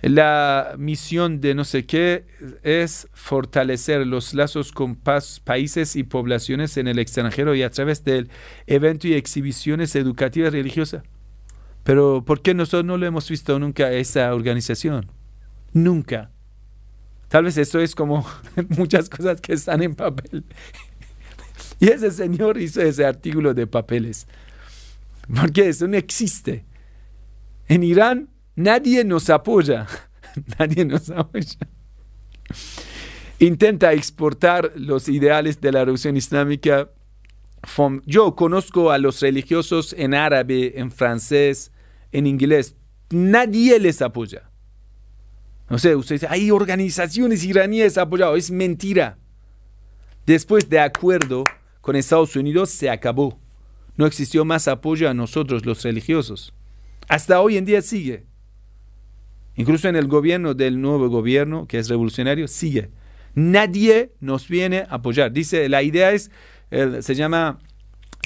La misión de no sé qué es fortalecer los lazos con países y poblaciones en el extranjero y a través del evento y exhibiciones educativas religiosas. Pero ¿por qué nosotros no lo hemos visto nunca esa organización? nunca. Tal vez eso es como muchas cosas que están en papel. Y ese señor hizo ese artículo de papeles. Porque eso no existe. En Irán nadie nos apoya. Nadie nos apoya. Intenta exportar los ideales de la revolución islámica. Yo conozco a los religiosos en árabe, en francés, en inglés. Nadie les apoya. No sé, usted dice, hay organizaciones iraníes apoyadas. Es mentira. Después de acuerdo con Estados Unidos se acabó. No existió más apoyo a nosotros los religiosos. Hasta hoy en día sigue. Incluso en el gobierno del nuevo gobierno, que es revolucionario, sigue. Nadie nos viene a apoyar. Dice, la idea es, se llama,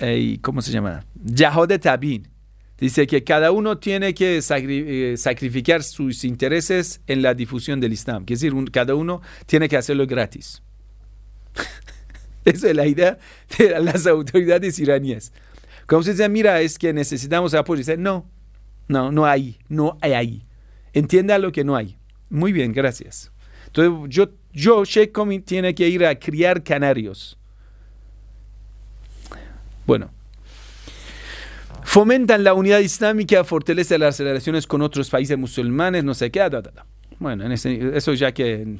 eh, ¿cómo se llama? de Tabin. Dice que cada uno tiene que eh, sacrificar sus intereses en la difusión del Islam. Es decir, cada uno tiene que hacerlo gratis. Esa es la idea de las autoridades iraníes. Como se dice, mira, es que necesitamos apoyo. Dice, no, no, no hay, no hay ahí. Entienda lo que no hay. Muy bien, gracias. Entonces, yo, yo, Sheikh tiene que ir a criar canarios. Bueno. Fomentan la unidad islámica, fortalecen las relaciones con otros países musulmanes, no sé qué. Bueno, en eso ya que,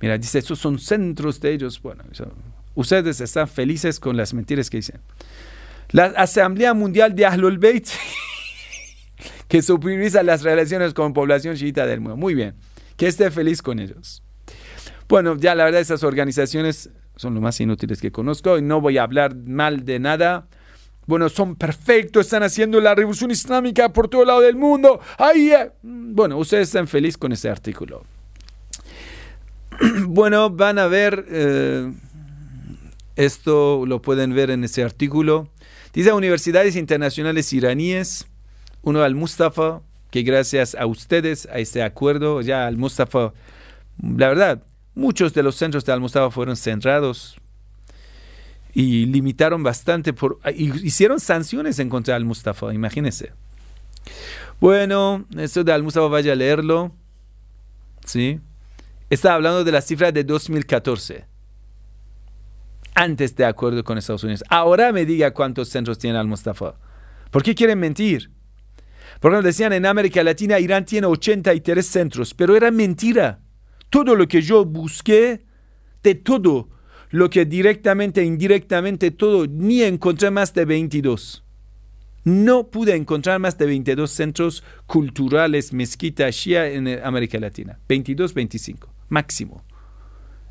mira, dice, esos son centros de ellos. Bueno, ustedes están felices con las mentiras que dicen. La Asamblea Mundial de Ahlul Bayt, que supervisa las relaciones con población chiita del mundo. Muy bien, que esté feliz con ellos. Bueno, ya la verdad, esas organizaciones son lo más inútiles que conozco y no voy a hablar mal de nada bueno, son perfectos, están haciendo la revolución islámica por todo lado del mundo. Ahí, eh, mm, bueno, ustedes están felices con ese artículo. Bueno, van a ver, eh, esto lo pueden ver en ese artículo. Dice Universidades Internacionales Iraníes, uno al Mustafa, que gracias a ustedes, a este acuerdo, ya al Mustafa, la verdad, muchos de los centros de al Mustafa fueron cerrados y limitaron bastante, por, ah, hicieron sanciones en contra de Al-Mustafa, imagínense. Bueno, esto de Al-Mustafa vaya a leerlo. ¿Sí? Está hablando de la cifra de 2014. Antes de acuerdo con Estados Unidos. Ahora me diga cuántos centros tiene Al-Mustafa. ¿Por qué quieren mentir? porque ejemplo, decían en América Latina, Irán tiene 83 centros, pero era mentira. Todo lo que yo busqué, de todo lo que directamente e indirectamente todo, ni encontré más de 22. No pude encontrar más de 22 centros culturales mezquitas, shia en eh, América Latina. 22, 25, máximo.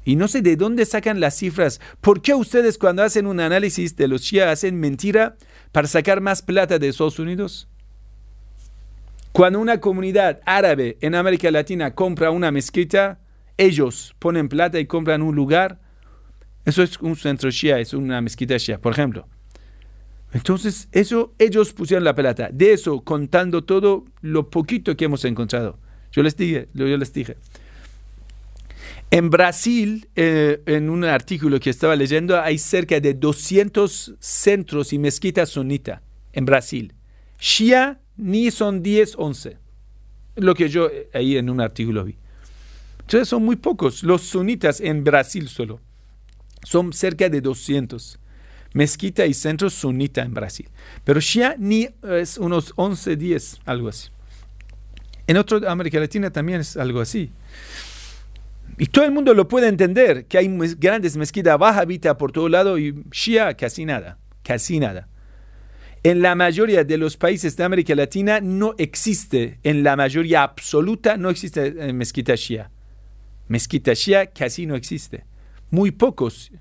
Y no sé de dónde sacan las cifras. ¿Por qué ustedes cuando hacen un análisis de los shia hacen mentira para sacar más plata de Estados Unidos? Cuando una comunidad árabe en América Latina compra una mezquita, ellos ponen plata y compran un lugar eso es un centro shia, es una mezquita shia, por ejemplo. Entonces, eso ellos pusieron la pelota. De eso, contando todo lo poquito que hemos encontrado. Yo les dije, yo les dije. En Brasil, eh, en un artículo que estaba leyendo, hay cerca de 200 centros y mezquitas sunita en Brasil. Shia ni son 10, 11. Lo que yo eh, ahí en un artículo vi. Entonces son muy pocos los sunitas en Brasil solo. Son cerca de 200 mezquitas y centros sunita en Brasil. Pero Shia ni es unos 11 10, algo así. En otra América Latina también es algo así. Y todo el mundo lo puede entender, que hay grandes mezquitas baja por todo lado y Shia casi nada, casi nada. En la mayoría de los países de América Latina no existe, en la mayoría absoluta no existe eh, mezquita Shia. Mezquita Shia casi no existe muy pocos.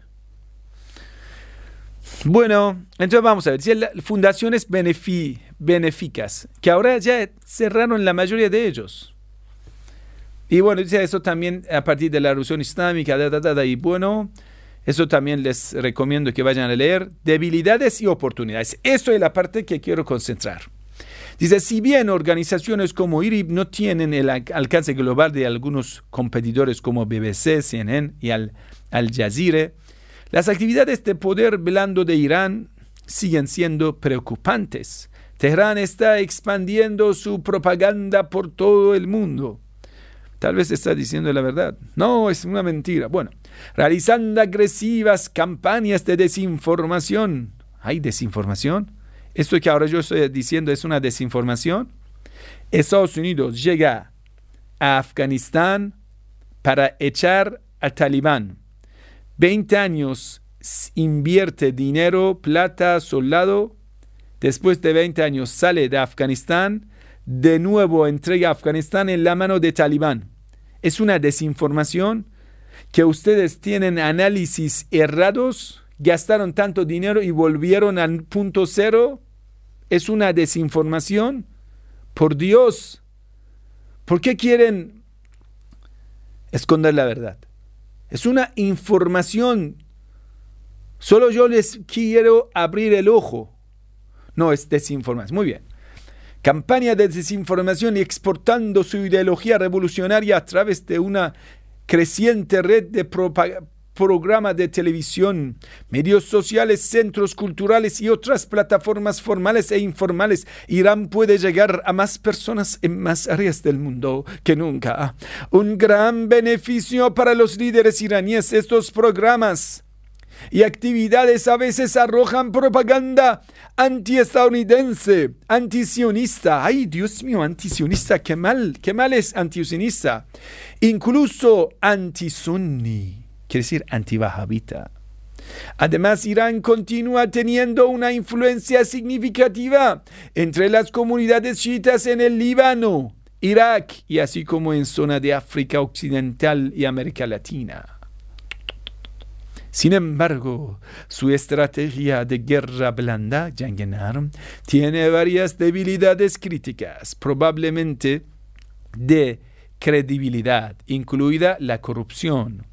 Bueno, entonces vamos a ver, si fundaciones benéficas, que ahora ya cerraron la mayoría de ellos. Y bueno, dice eso también a partir de la revolución islámica, y bueno, eso también les recomiendo que vayan a leer, debilidades y oportunidades. Eso es la parte que quiero concentrar. Dice, si bien organizaciones como IRIB no tienen el alcance global de algunos competidores como BBC, CNN y Al al Jazeera, las actividades de poder blando de Irán siguen siendo preocupantes. Teherán está expandiendo su propaganda por todo el mundo. Tal vez está diciendo la verdad. No, es una mentira. Bueno, realizando agresivas campañas de desinformación. ¿Hay desinformación? ¿Esto que ahora yo estoy diciendo es una desinformación? Estados Unidos llega a Afganistán para echar a Talibán. 20 años invierte dinero, plata, soldado, después de 20 años sale de Afganistán, de nuevo entrega a Afganistán en la mano de Talibán. Es una desinformación que ustedes tienen análisis errados, gastaron tanto dinero y volvieron al punto cero. Es una desinformación. Por Dios, ¿por qué quieren esconder la verdad? Es una información. Solo yo les quiero abrir el ojo. No es desinformación. Muy bien. Campaña de desinformación y exportando su ideología revolucionaria a través de una creciente red de propaganda programa de televisión, medios sociales, centros culturales y otras plataformas formales e informales, Irán puede llegar a más personas en más áreas del mundo que nunca. Un gran beneficio para los líderes iraníes estos programas y actividades a veces arrojan propaganda antiestadounidense, antisionista. Ay, Dios mío, antisionista, qué mal, qué mal es antisionista. Incluso anti-sunni quiere decir anti-wahabita. Además, Irán continúa teniendo una influencia significativa entre las comunidades chiitas en el Líbano, Irak y así como en zona de África Occidental y América Latina. Sin embargo, su estrategia de guerra blanda, Jangenar, tiene varias debilidades críticas, probablemente de credibilidad, incluida la corrupción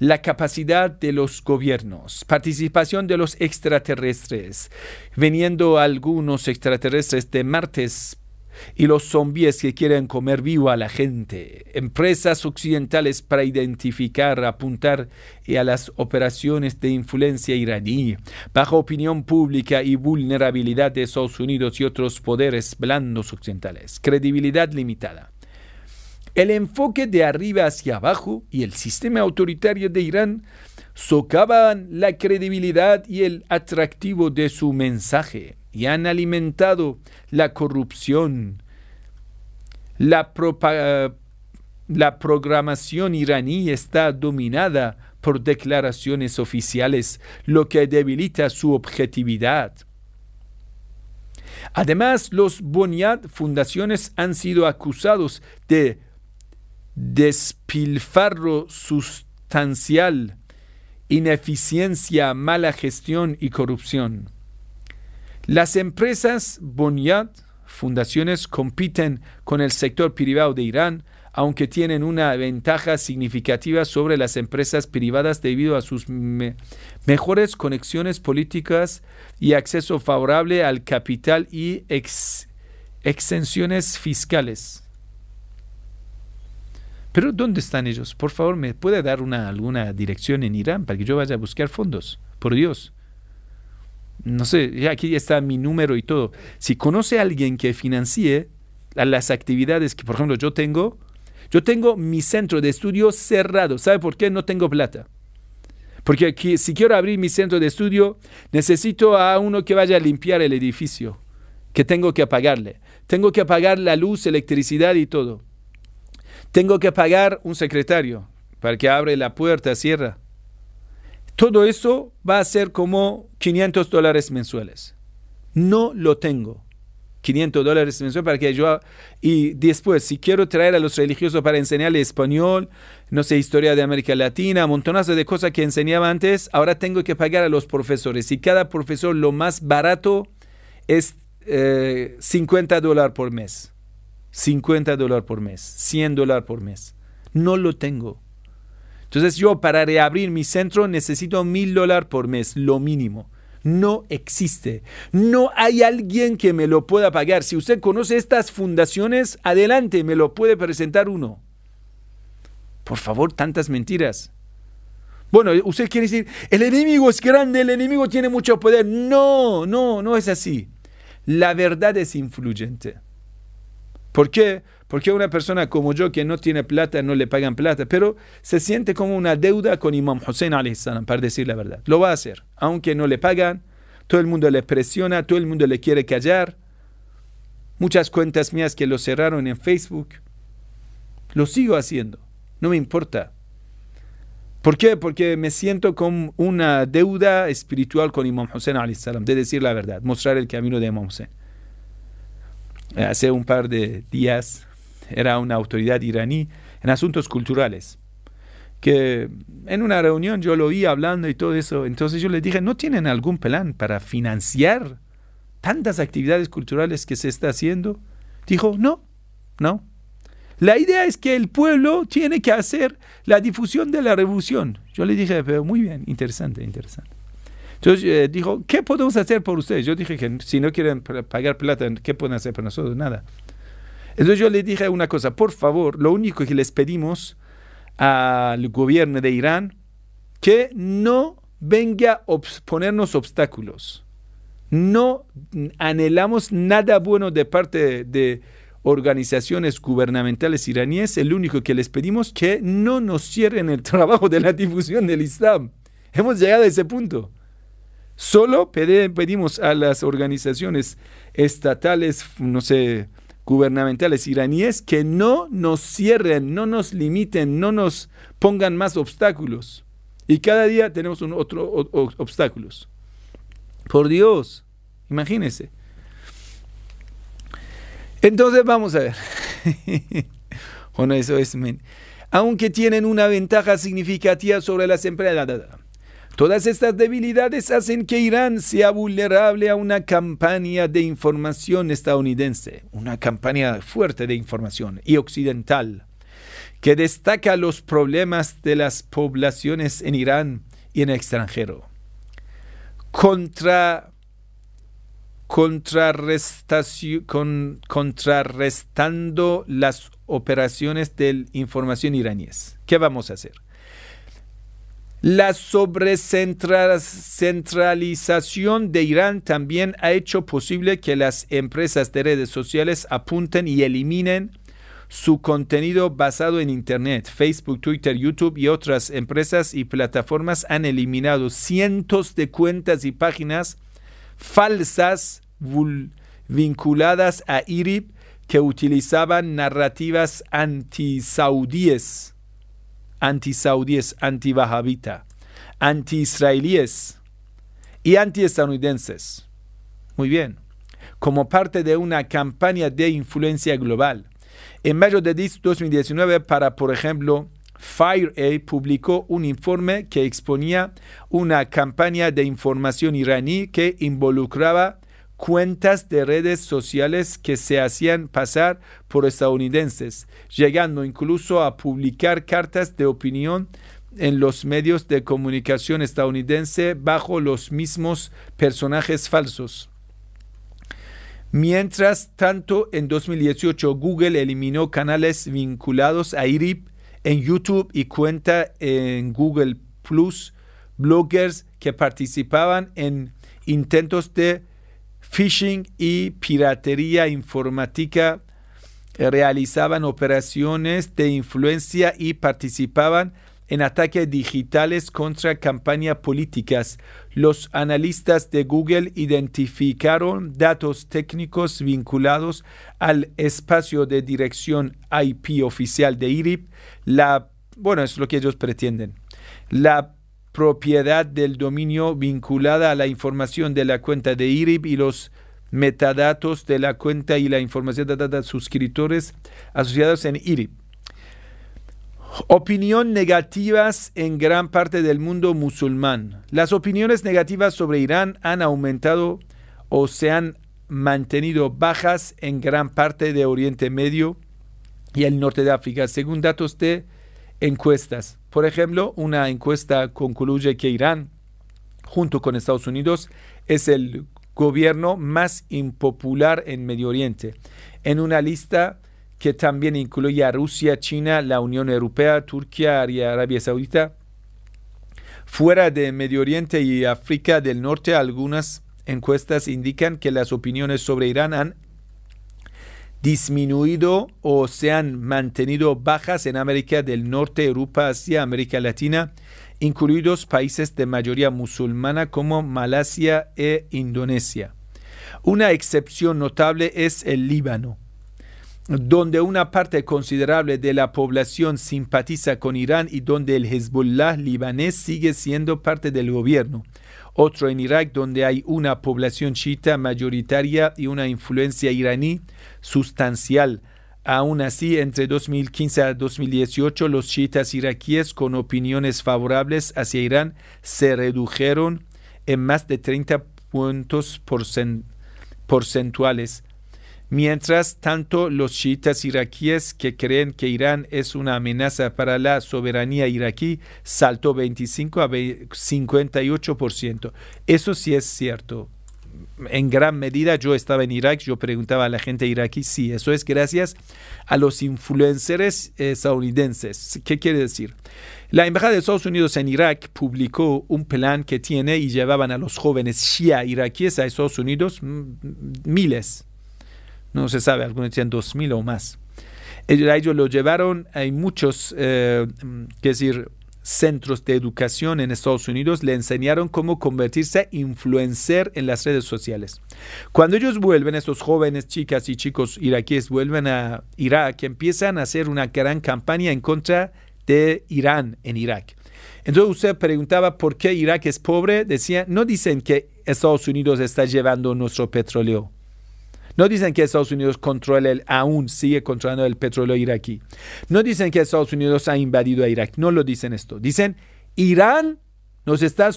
la capacidad de los gobiernos, participación de los extraterrestres, veniendo algunos extraterrestres de martes y los zombies que quieren comer vivo a la gente, empresas occidentales para identificar, apuntar a las operaciones de influencia iraní, bajo opinión pública y vulnerabilidad de Estados Unidos y otros poderes blandos occidentales, credibilidad limitada. El enfoque de arriba hacia abajo y el sistema autoritario de Irán socavan la credibilidad y el atractivo de su mensaje y han alimentado la corrupción, la, programación iraní está dominada por declaraciones oficiales, lo que debilita su objetividad. Además, los Boniad fundaciones han sido acusados de despilfarro sustancial, ineficiencia, mala gestión y corrupción. Las empresas boniat fundaciones, compiten con el sector privado de Irán, aunque tienen una ventaja significativa sobre las empresas privadas debido a sus mejores conexiones políticas y acceso favorable al capital y exenciones fiscales. Pero ¿dónde están ellos? Por favor, ¿me puede dar una, alguna dirección en Irán para que yo vaya a buscar fondos? Por Dios. No sé, aquí está mi número y todo. Si conoce a alguien que financie las actividades que, por ejemplo, yo tengo, yo tengo mi centro de estudio cerrado. ¿Sabe por qué? No tengo plata. Porque aquí, si quiero abrir mi centro de estudio, necesito a uno que vaya a limpiar el edificio, que tengo que apagarle. Tengo que apagar la luz, electricidad y todo. Tengo que pagar un secretario para que abre la puerta, cierra. Todo eso va a ser como 500 dólares mensuales. No lo tengo. 500 dólares mensuales para que yo... Y después, si quiero traer a los religiosos para enseñarle español, no sé, historia de América Latina, montonazo de cosas que enseñaba antes, ahora tengo que pagar a los profesores. Y cada profesor lo más barato es 50 eh, dólares por mes. 50 dólares por mes, 100 dólares por mes. No lo tengo. Entonces yo para reabrir mi centro necesito mil dólares por mes, lo mínimo. No existe. No hay alguien que me lo pueda pagar. Si usted conoce estas fundaciones, adelante, me lo puede presentar uno. Por favor, tantas mentiras. Bueno, usted quiere decir, el enemigo es grande, el enemigo tiene mucho poder. No, no, no es así. La verdad es influyente. ¿Por qué? Porque una persona como yo que no tiene plata no le pagan plata, pero se siente como una deuda con Imam Hussein salam para decir la verdad. Lo va a hacer, aunque no le pagan, todo el mundo le presiona, todo el mundo le quiere callar. Muchas cuentas mías que lo cerraron en Facebook, lo sigo haciendo, no me importa. ¿Por qué? Porque me siento Como una deuda espiritual con Imam Hussein salam de decir la verdad, mostrar el camino de Imam Hussein hace un par de días era una autoridad iraní en asuntos culturales, que en una reunión yo lo vi hablando y todo eso, entonces yo le dije, ¿no tienen algún plan para financiar tantas actividades culturales que se está haciendo? Dijo, no, no. La idea es que el pueblo tiene que hacer la difusión de la revolución. Yo le dije, pero muy bien, interesante, interesante. Entonces eh, dijo, ¿qué podemos hacer por ustedes? Yo dije que si no quieren pagar plata, ¿qué pueden hacer por nosotros? Nada. Entonces yo le dije una cosa, por favor, lo único que les pedimos al gobierno de Irán, que no venga a ponernos obstáculos. No anhelamos nada bueno de parte de organizaciones gubernamentales iraníes. El único que les pedimos que no nos cierren el trabajo de la difusión del Islam. Hemos llegado a ese punto. Solo pedimos a las organizaciones estatales, no sé, gubernamentales iraníes que no nos cierren, no nos limiten, no nos pongan más obstáculos. Y cada día tenemos un otro obstáculos. Por Dios, imagínense. Entonces vamos a ver. bueno, eso es. Aunque tienen una ventaja significativa sobre las empresas. Todas estas debilidades hacen que Irán sea vulnerable a una campaña de información estadounidense, una campaña fuerte de información y occidental, que destaca los problemas de las poblaciones en Irán y en el extranjero. contrarrestando las operaciones de información iraníes. ¿Qué vamos a hacer? La sobrecentralización de Irán también ha hecho posible que las empresas de redes sociales apunten y eliminen su contenido basado en Internet. Facebook, Twitter, YouTube y otras empresas y plataformas han eliminado cientos de cuentas y páginas falsas vinculadas a IRIP que utilizaban narrativas antisaudíes anti-saudíes, anti bahabitas anti-israelíes y anti-estadounidenses. Muy bien. Como parte de una campaña de influencia global, en mayo de 2019, para, por ejemplo, FireA publicó un informe que exponía una campaña de información iraní que involucraba cuentas de redes sociales que se hacían pasar por estadounidenses, llegando incluso a publicar cartas de opinión en los medios de comunicación estadounidense bajo los mismos personajes falsos. Mientras tanto, en 2018 Google eliminó canales vinculados a IRIP en YouTube y cuenta en Google Plus bloggers que participaban en intentos de phishing y piratería informática realizaban operaciones de influencia y participaban en ataques digitales contra campañas políticas. Los analistas de Google identificaron datos técnicos vinculados al espacio de dirección IP oficial de IRIP, la, bueno, es lo que ellos pretenden, la propiedad del dominio vinculada a la información de la cuenta de IRIB y los metadatos de la cuenta y la información de datos suscriptores asociados en IRIB. Opinión negativas en gran parte del mundo musulmán. Las opiniones negativas sobre Irán han aumentado o se han mantenido bajas en gran parte de Oriente Medio y el norte de África, según datos de encuestas. Por ejemplo, una encuesta concluye que Irán, junto con Estados Unidos, es el gobierno más impopular en Medio Oriente, en una lista que también incluye a Rusia, China, la Unión Europea, Turquía y Arabia Saudita. Fuera de Medio Oriente y África del Norte, algunas encuestas indican que las opiniones sobre Irán han disminuido o se han mantenido bajas en América del Norte, Europa, hacia América Latina, incluidos países de mayoría musulmana como Malasia e Indonesia. Una excepción notable es el Líbano, donde una parte considerable de la población simpatiza con Irán y donde el Hezbollah libanés sigue siendo parte del gobierno otro en Irak donde hay una población chiita mayoritaria y una influencia iraní sustancial. Aún así, entre 2015 a 2018, los chiitas iraquíes con opiniones favorables hacia Irán se redujeron en más de 30 puntos porcentuales. Mientras tanto, los chiitas iraquíes que creen que Irán es una amenaza para la soberanía iraquí saltó 25 a 58%. Eso sí es cierto. En gran medida yo estaba en Irak, yo preguntaba a la gente iraquí, sí, eso es gracias a los influencers estadounidenses. Eh, ¿Qué quiere decir? La Embajada de Estados Unidos en Irak publicó un plan que tiene y llevaban a los jóvenes shia iraquíes a Estados Unidos mm, miles, no se sabe, algunos decían 2.000 o más. Ellos, ellos lo llevaron, hay muchos, eh, decir, centros de educación en Estados Unidos le enseñaron cómo convertirse a influencer en las redes sociales. Cuando ellos vuelven, estos jóvenes, chicas y chicos iraquíes vuelven a Irak, empiezan a hacer una gran campaña en contra de Irán en Irak. Entonces usted preguntaba por qué Irak es pobre, decía, no dicen que Estados Unidos está llevando nuestro petróleo no dicen que Estados Unidos controla el, aún sigue controlando el petróleo iraquí. No dicen que Estados Unidos ha invadido a Irak. No lo dicen esto. Dicen Irán nos está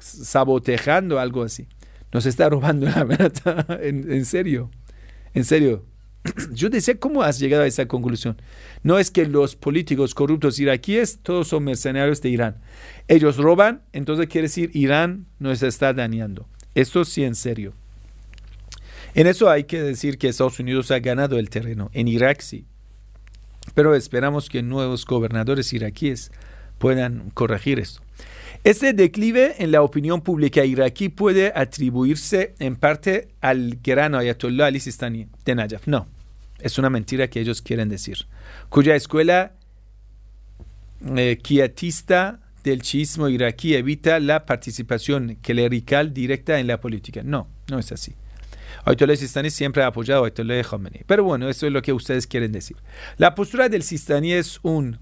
sabotejando algo así. Nos está robando la verdad. en, serio. En serio. Yo decía, ¿cómo has llegado a esa conclusión? No es que los políticos corruptos iraquíes todos son mercenarios de Irán. Ellos roban, entonces quiere decir Irán nos está dañando. Esto sí en serio. En eso hay que decir que Estados Unidos ha ganado el terreno, en Irak sí. Pero esperamos que nuevos gobernadores iraquíes puedan corregir eso Este declive en la opinión pública iraquí puede atribuirse en parte al gran ayatollah Ali Sistani de Najaf. No, es una mentira que ellos quieren decir, cuya escuela eh, quiatista del chismo iraquí evita la participación clerical directa en la política. No, no es así. Ayatollah Sistani siempre ha apoyado a Ayatollah Khamenei. Pero bueno, eso es lo que ustedes quieren decir. La postura del Sistani es un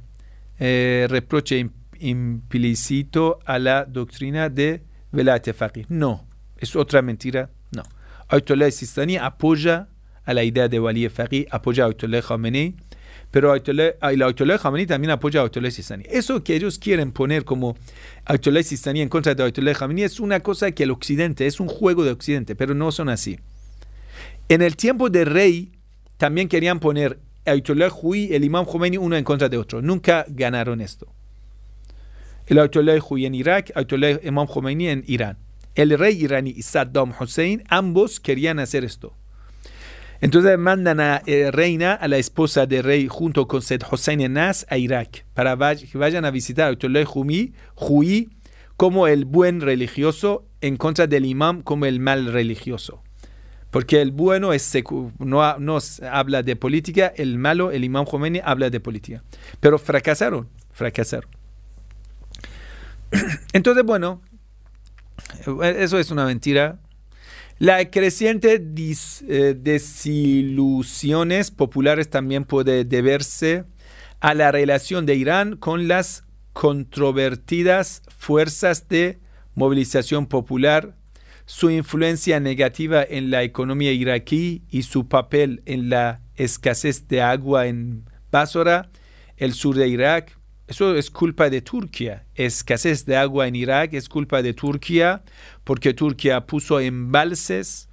eh, reproche implícito a la doctrina de Velayat Faqih. No, es otra mentira. No. Ayatollah Sistani apoya a la idea de Wali Faqih, apoya a Ayatollah Khamenei, pero Ayatollah, el Khamenei también apoya a Ayatollah Sistani. Eso que ellos quieren poner como Ayatollah Sistani en contra de Ayatollah Khamenei es una cosa que el Occidente, es un juego de Occidente, pero no son así. En el tiempo del rey también querían poner Ayatollah Hui, el imam Khomeini, uno en contra de otro. Nunca ganaron esto. El Ayatollah Hui en Irak, Ayatollah Imam Khomeini en Irán. El rey iraní y Saddam Hussein, ambos querían hacer esto. Entonces mandan a eh, Reina, a la esposa del rey, junto con Saddam Hussein Nas a Irak, para que vayan a visitar a Ayatollah Hui como el buen religioso en contra del imam como el mal religioso. Porque el bueno no, habla de política, el malo, el imán Khomeini, habla de política. Pero fracasaron, fracasaron. Entonces, bueno, eh, eso es una mentira. La creciente eh, desilusiones populares también puede deberse a la relación de Irán con las controvertidas fuerzas de movilización popular su influencia negativa en la economía iraquí y su papel en la escasez de agua en Basora, el sur de Irak. Eso es culpa de Turquía. Escasez de agua en Irak es culpa de Turquía porque Turquía puso embalses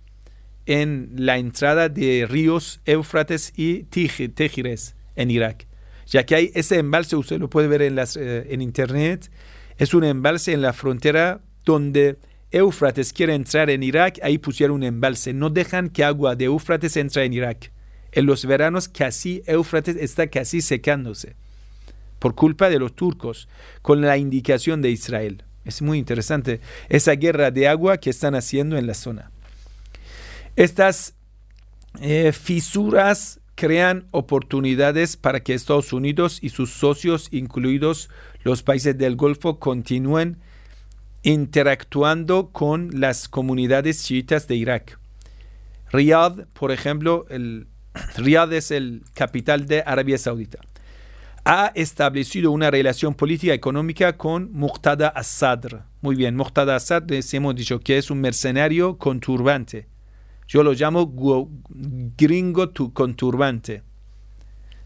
en la entrada de ríos Éufrates y Tigris en Irak. Ya que hay ese embalse, usted lo puede ver en, las, eh, en internet, es un embalse en la frontera donde Éufrates quiere entrar en Irak, ahí pusieron un embalse. No dejan que agua de Éufrates entre en Irak. En los veranos casi Éufrates está casi secándose por culpa de los turcos, con la indicación de Israel. Es muy interesante esa guerra de agua que están haciendo en la zona. Estas eh, fisuras crean oportunidades para que Estados Unidos y sus socios, incluidos los países del Golfo, continúen interactuando con las comunidades chiitas de Irak. Riyadh, por ejemplo, el, Riyadh es el capital de Arabia Saudita. Ha establecido una relación política económica con Muqtada Assad. Muy bien, Muqtada Assad sadr hemos dicho que es un mercenario conturbante Yo lo llamo gringo tu turbante.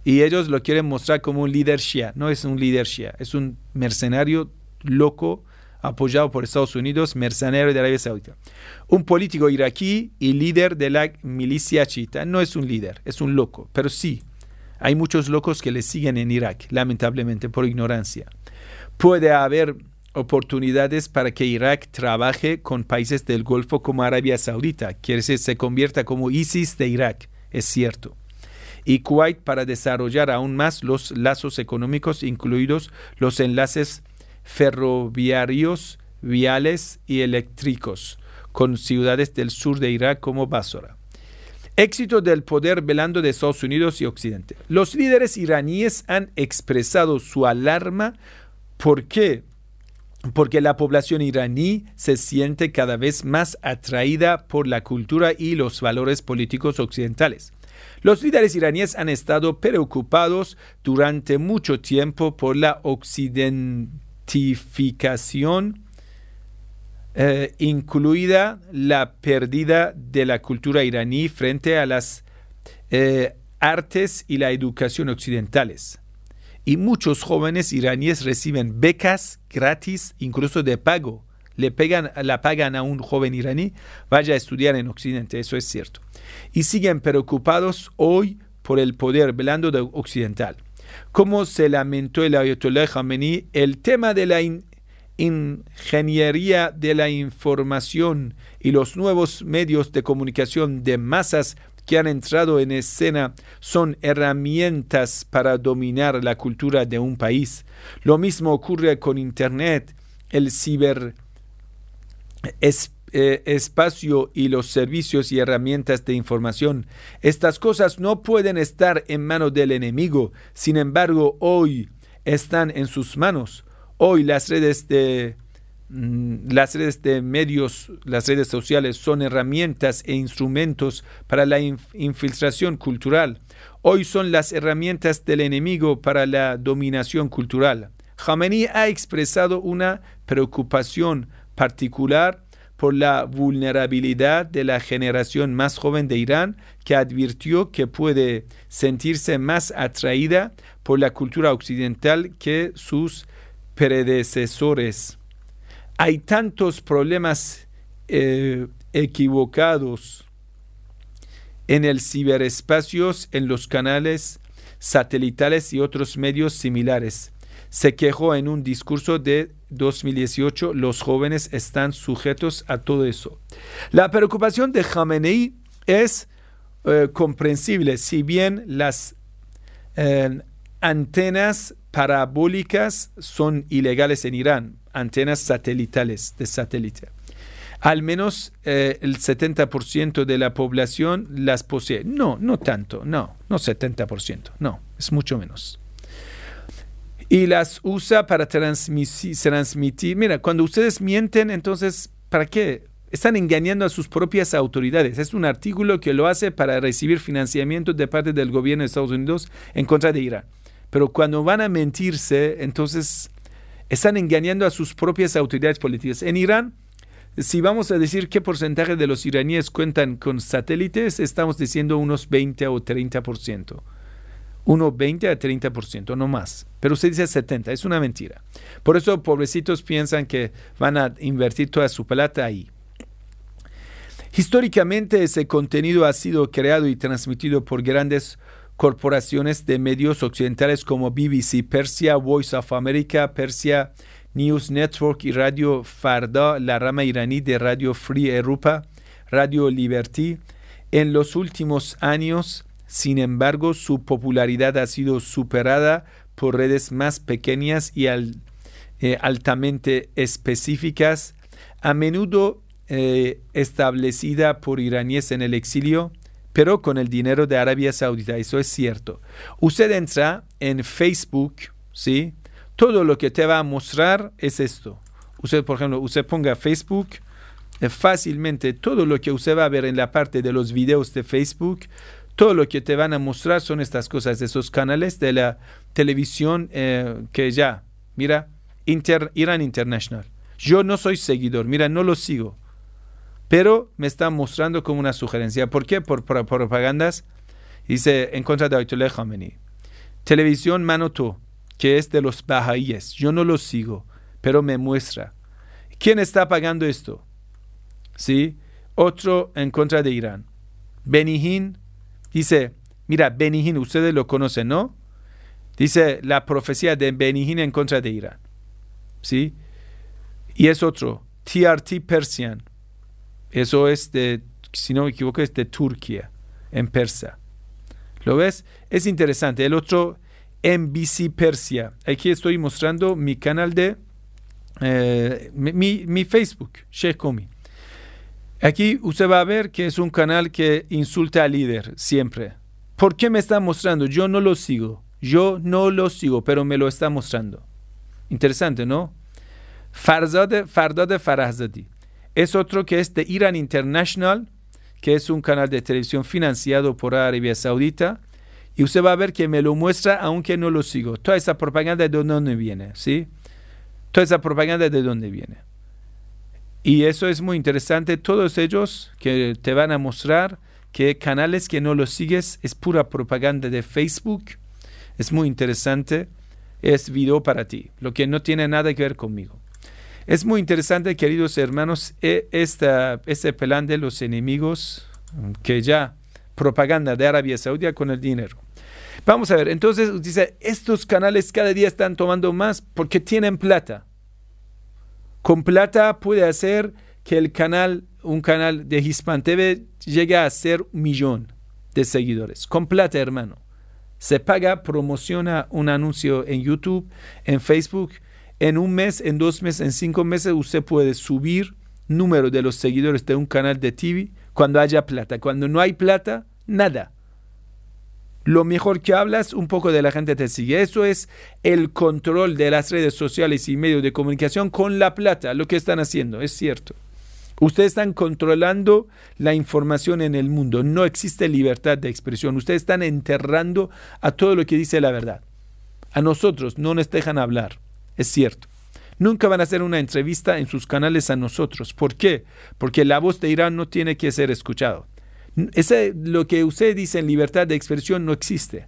Y ellos lo quieren mostrar como un líder shia. No es un líder shia, es un mercenario loco apoyado por Estados Unidos, mercenario de Arabia Saudita. Un político iraquí y líder de la milicia chiita. No es un líder, es un loco, pero sí, hay muchos locos que le siguen en Irak, lamentablemente, por ignorancia. Puede haber oportunidades para que Irak trabaje con países del Golfo como Arabia Saudita, quiere decir, se convierta como ISIS de Irak, es cierto y Kuwait para desarrollar aún más los lazos económicos, incluidos los enlaces ferroviarios, viales y eléctricos, con ciudades del sur de Irak como Basora. Éxito del poder velando de Estados Unidos y Occidente. Los líderes iraníes han expresado su alarma porque porque la población iraní se siente cada vez más atraída por la cultura y los valores políticos occidentales. Los líderes iraníes han estado preocupados durante mucho tiempo por la occidentalidad eh, incluida la pérdida de la cultura iraní frente a las eh, artes y la educación occidentales. Y muchos jóvenes iraníes reciben becas gratis, incluso de pago. Le pegan, la pagan a un joven iraní, vaya a estudiar en Occidente, eso es cierto. Y siguen preocupados hoy por el poder blando de occidental. Como se lamentó el Ayatollah Khamenei el tema de la ingeniería de la información y los nuevos medios de comunicación de masas que han entrado en escena son herramientas para dominar la cultura de un país. Lo mismo ocurre con Internet, el ciber eh, espacio y los servicios y herramientas de información. Estas cosas no pueden estar en manos del enemigo, sin embargo hoy están en sus manos. Hoy las redes de mm, las redes de medios, las redes sociales son herramientas e instrumentos para la infiltración cultural. Hoy son las herramientas del enemigo para la dominación cultural. Khamenei ha expresado una preocupación particular por la vulnerabilidad de la generación más joven de Irán, que advirtió que puede sentirse más atraída por la cultura occidental que sus predecesores. Hay tantos problemas eh, equivocados en el ciberespacio, en los canales satelitales y otros medios similares. Se quejó en un discurso de 2018 los jóvenes están sujetos a todo eso. La preocupación de Jamenei es eh, comprensible, si bien las eh, antenas parabólicas son ilegales en Irán, antenas satelitales de satélite. Al menos eh, el 70% de la población las posee. No, no tanto, no, no 70%, no, es mucho menos y las usa para transmitir, Mira, cuando ustedes mienten, entonces, ¿para qué? Están engañando a sus propias autoridades. Es un artículo que lo hace para recibir financiamiento de parte del gobierno de Estados Unidos en contra de Irán. Pero cuando van a mentirse, entonces están engañando a sus propias autoridades políticas. En Irán, si vamos a decir qué porcentaje de los iraníes cuentan con satélites, estamos diciendo unos 20 o 30%. Uno 20 a 30%, no más. Pero usted dice 70, es una mentira. Por eso pobrecitos piensan que van a invertir toda su plata ahí. Históricamente ese contenido ha sido creado y transmitido por grandes corporaciones de medios occidentales como BBC, Persia, Voice of America, Persia News Network y Radio Farda, la rama iraní de Radio Free Europa, Radio Liberty. En los últimos años, sin embargo, su popularidad ha sido superada por redes más pequeñas y eh, altamente específicas, a menudo eh, establecida por iraníes en el exilio, pero con el dinero de Arabia Saudita, eso es cierto. Usted entra en Facebook, ¿sí? Todo lo que te va a mostrar es esto. Usted, por ejemplo, usted ponga Facebook, eh, fácilmente todo lo que usted va a ver en la parte de los videos de Facebook todo lo que te van a mostrar son estas cosas, esos canales de la televisión eh, que ya, mira, Iran Irán International. Yo no soy seguidor, mira, no lo sigo. Pero me están mostrando como una sugerencia. ¿Por qué? Por, propagandas. Dice, en contra de Ayatollah Khamenei. Televisión Manoto, que es de los bahaíes. Yo no lo sigo, pero me muestra. ¿Quién está pagando esto? ¿Sí? Otro en contra de Irán. Benihin Dice, mira, Benihin, ustedes lo conocen, ¿no? Dice la profecía de Benihin en contra de Irán. ¿Sí? Y es otro, TRT Persian. Eso es de, si no me equivoco, es de Turquía, en persa. ¿Lo ves? Es interesante. El otro, NBC Persia. Aquí estoy mostrando mi canal de, eh, mi, Facebook, Sheikh Aquí usted va a ver que es un canal que insulta al líder siempre. ¿Por qué me está mostrando? Yo no lo sigo. Yo no lo sigo, pero me lo está mostrando. Interesante, ¿no? Farzad, Fardad Farahzadi. Es otro que es de Iran International, que es un canal de televisión financiado por Arabia Saudita. Y usted va a ver que me lo muestra aunque no lo sigo. Toda esa propaganda de dónde viene, ¿sí? Toda esa propaganda de dónde viene. Y eso es muy interesante. Todos ellos que te van a mostrar que canales que no los sigues es pura propaganda de Facebook. Es muy interesante. Es video para ti, lo que no tiene nada que ver conmigo. Es muy interesante, queridos hermanos, e, esta, este plan de los enemigos que ya propaganda de Arabia Saudia con el dinero. Vamos a ver, entonces dice, estos canales cada día están tomando más porque tienen plata. Con plata puede hacer que el canal, un canal de Hispan TV llegue a ser un millón de seguidores. Con plata, hermano. Se paga, promociona un anuncio en YouTube, en Facebook. En un mes, en dos meses, en cinco meses, usted puede subir número de los seguidores de un canal de TV cuando haya plata. Cuando no hay plata, nada lo mejor que hablas, un poco de la gente te sigue. Eso es el control de las redes sociales y medios de comunicación con la plata, lo que están haciendo, es cierto. Ustedes están controlando la información en el mundo. No existe libertad de expresión. Ustedes están enterrando a todo lo que dice la verdad. A nosotros no nos dejan hablar. Es cierto. Nunca van a hacer una entrevista en sus canales a nosotros. ¿Por qué? Porque la voz de Irán no tiene que ser escuchada. Ese, lo que usted dice en libertad de expresión, no existe.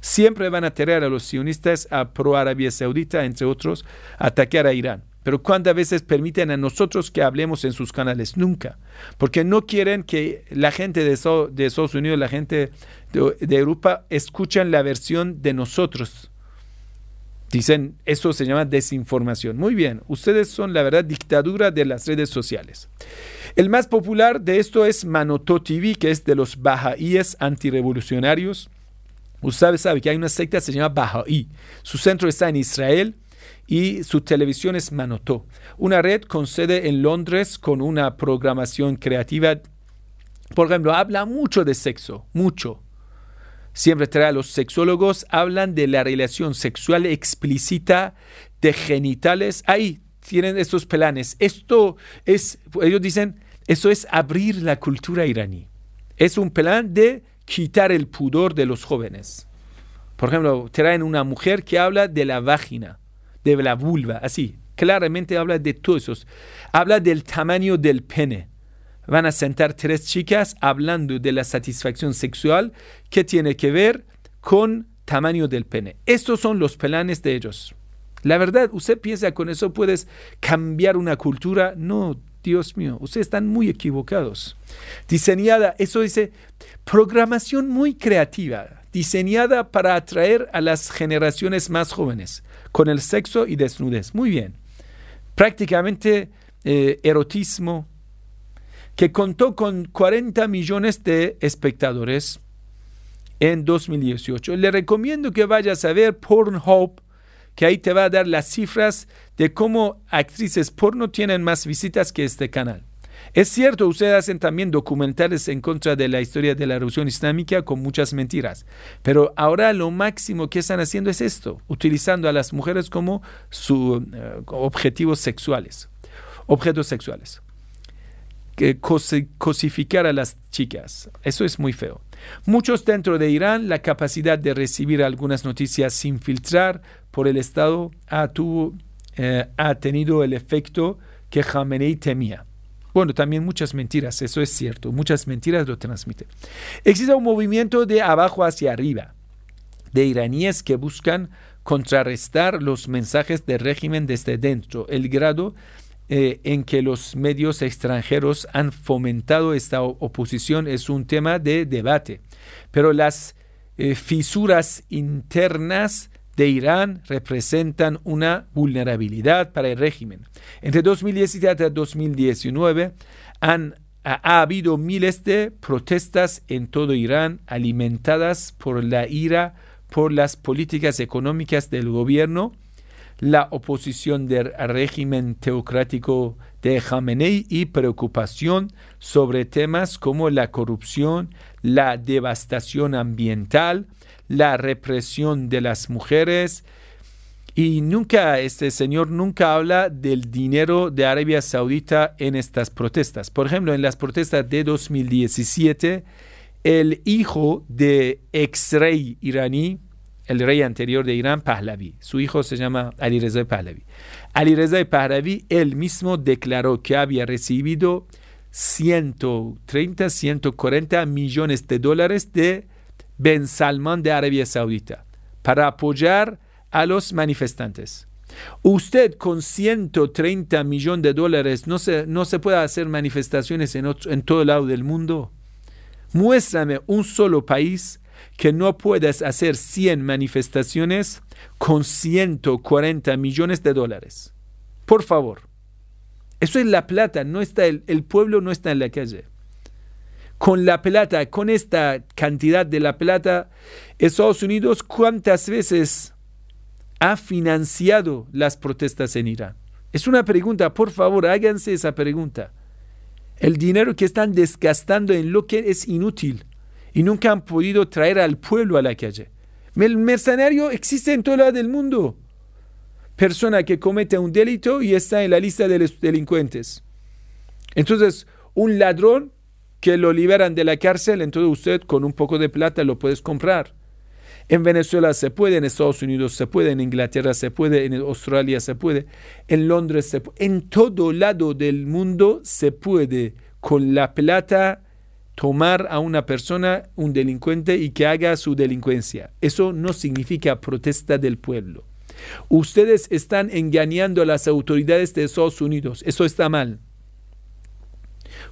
Siempre van a tener a los sionistas, a pro Arabia Saudita, entre otros, a atacar a Irán. Pero ¿cuántas veces permiten a nosotros que hablemos en sus canales? Nunca. Porque no quieren que la gente de, de Estados Unidos, la gente de Europa, escuchen la versión de nosotros Dicen, eso se llama desinformación. Muy bien, ustedes son la verdad dictadura de las redes sociales. El más popular de esto es Manoto TV, que es de los bajaíes antirevolucionarios. Usted sabe que hay una secta que se llama bahá'í. Su centro está en Israel y su televisión es Manotó, una red con sede en Londres con una programación creativa. Por ejemplo, habla mucho de sexo, mucho, Siempre a los sexólogos hablan de la relación sexual explícita de genitales. Ahí tienen estos planes. Esto es, ellos dicen, eso es abrir la cultura iraní. Es un plan de quitar el pudor de los jóvenes. Por ejemplo, traen una mujer que habla de la vagina, de la vulva, así. Claramente habla de todos esos. Habla del tamaño del pene van a sentar tres chicas hablando de la satisfacción sexual que tiene que ver con tamaño del pene. Estos son los planes de ellos. La verdad, usted piensa con eso puedes cambiar una cultura. No, Dios mío, ustedes están muy equivocados. Diseñada, eso dice, programación muy creativa, diseñada para atraer a las generaciones más jóvenes, con el sexo y desnudez. Muy bien. Prácticamente eh, erotismo, que contó con 40 millones de espectadores en 2018. Le recomiendo que vayas a ver Pornhub, que ahí te va a dar las cifras de cómo actrices porno tienen más visitas que este canal. Es cierto, ustedes hacen también documentales en contra de la historia de la revolución islámica con muchas mentiras, pero ahora lo máximo que están haciendo es esto, utilizando a las mujeres como eh, objetivos sexuales, objetos sexuales cosificar a las chicas. Eso es muy feo. Muchos dentro de Irán, la capacidad de recibir algunas noticias sin filtrar por el Estado ha, eh, ha tenido el efecto que Khamenei temía. Bueno, también muchas mentiras, eso es cierto, muchas mentiras lo transmiten. Existe un movimiento de abajo hacia arriba de iraníes que buscan contrarrestar los mensajes del régimen desde dentro. El grado eh, en que los medios extranjeros han fomentado esta oposición es un tema de debate, pero las eh, fisuras internas de Irán representan una vulnerabilidad para el régimen. Entre 2017 y 2019 han, ha habido miles de protestas en todo Irán alimentadas por la ira por las políticas económicas del gobierno la oposición del régimen teocrático de Jamenei y preocupación sobre temas como la corrupción, la devastación ambiental, la represión de las mujeres. Y nunca, este señor nunca habla del dinero de Arabia Saudita en estas protestas. Por ejemplo, en las protestas de 2017, el hijo de ex rey iraní, el rey anterior de Irán, Pahlavi. Su hijo se llama Reza Pahlavi. Reza Pahlavi él mismo declaró que había recibido 130, 140 millones de dólares de Ben Salman de Arabia Saudita para apoyar a los manifestantes. Usted con 130 millones de dólares no se, no se puede hacer manifestaciones en, en todo lado del mundo. Muéstrame un solo país que no puedas hacer 100 manifestaciones con 140 millones de dólares. Por favor. Eso es la plata, no está el, el pueblo no está en la calle. Con la plata, con esta cantidad de la plata, Estados Unidos cuántas veces ha financiado las protestas en Irán? Es una pregunta, por favor, háganse esa pregunta. El dinero que están desgastando en lo que es inútil y nunca han podido traer al pueblo a la calle. El mercenario existe en todo lado del mundo. Persona que comete un delito y está en la lista de los delincuentes. Entonces, un ladrón que lo liberan de la cárcel, entonces usted con un poco de plata lo puedes comprar. En Venezuela se puede, en Estados Unidos se puede, en Inglaterra se puede, en Australia se puede, en Londres se puede, en todo lado del mundo se puede con la plata tomar a una persona, un delincuente, y que haga su delincuencia. Eso no significa protesta del pueblo. Ustedes están engañando a las autoridades de Estados Unidos. Eso está mal.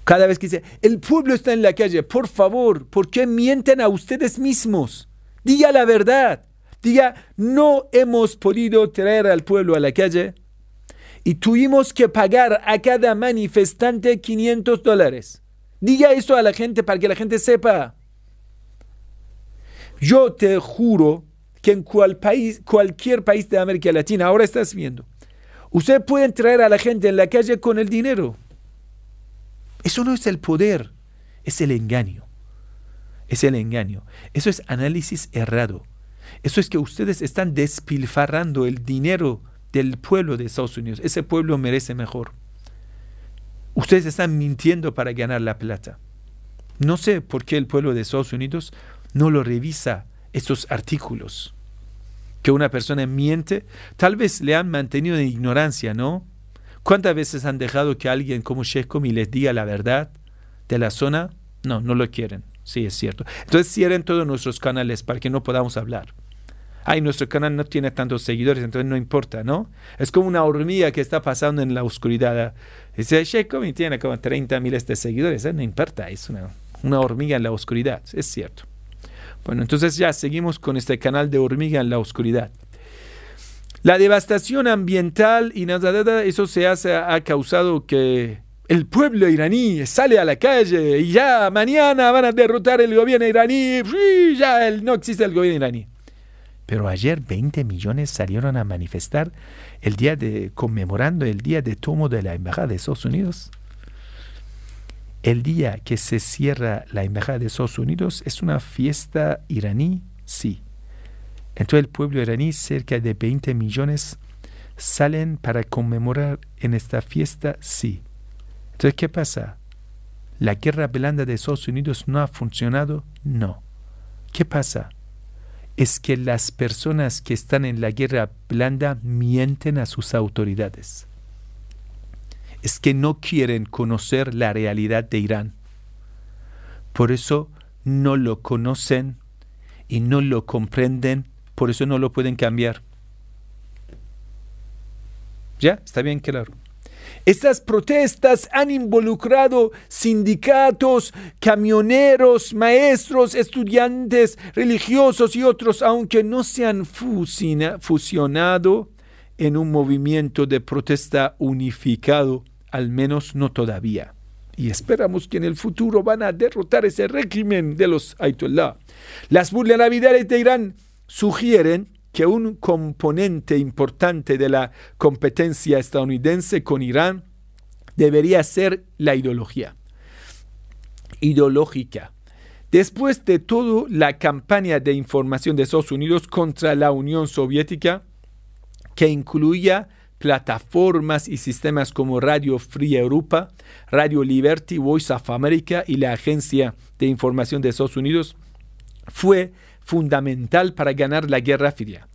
Cada vez que dice, el pueblo está en la calle, por favor, ¿por qué mienten a ustedes mismos? Diga la verdad. Diga, no hemos podido traer al pueblo a la calle y tuvimos que pagar a cada manifestante 500 dólares. Diga eso a la gente para que la gente sepa. Yo te juro que en país, cualquier país de América Latina, ahora estás viendo, ustedes pueden traer a la gente en la calle con el dinero. Eso no es el poder, es el engaño. Es el engaño. Eso es análisis errado. Eso es que ustedes están despilfarrando el dinero del pueblo de Estados Unidos. Ese pueblo merece mejor ustedes están mintiendo para ganar la plata. No sé por qué el pueblo de Estados Unidos no lo revisa estos artículos. Que una persona miente, tal vez le han mantenido en ignorancia, ¿no? ¿Cuántas veces han dejado que alguien como Shecom les diga la verdad de la zona? No, no lo quieren. Sí, es cierto. Entonces cierren todos nuestros canales para que no podamos hablar ay, nuestro canal no tiene tantos seguidores, entonces no importa, ¿no? Es como una hormiga que está pasando en la oscuridad. Dice, y tiene como 30 mil este seguidores, ¿eh? no importa, es una, una hormiga en la oscuridad, es cierto. Bueno, entonces ya seguimos con este canal de hormiga en la oscuridad. La devastación ambiental y nada, eso se hace, ha causado que el pueblo iraní sale a la calle y ya mañana van a derrotar el gobierno iraní, ya no existe el gobierno iraní. Pero ayer 20 millones salieron a manifestar el día de conmemorando el día de tomo de la embajada de Estados Unidos. El día que se cierra la embajada de Estados Unidos es una fiesta iraní, sí. Entonces el pueblo iraní, cerca de 20 millones, salen para conmemorar en esta fiesta, sí. Entonces, ¿qué pasa? ¿La guerra blanda de Estados Unidos no ha funcionado? No. ¿Qué pasa? es que las personas que están en la guerra blanda mienten a sus autoridades. Es que no quieren conocer la realidad de Irán. Por eso no lo conocen y no lo comprenden, por eso no lo pueden cambiar. ¿Ya? ¿Está bien claro? Estas protestas han involucrado sindicatos, camioneros, maestros, estudiantes, religiosos y otros, aunque no se han fusionado en un movimiento de protesta unificado, al menos no todavía. Y esperamos que en el futuro van a derrotar ese régimen de los Ayatollah. Las navideñas de Irán sugieren que un componente importante de la competencia estadounidense con Irán debería ser la ideología ideológica. Después de todo, la campaña de información de Estados Unidos contra la Unión Soviética, que incluía plataformas y sistemas como Radio Free Europa, Radio Liberty, Voice of America y la Agencia de Información de Estados Unidos, fue fundamental para ganar la guerra fría.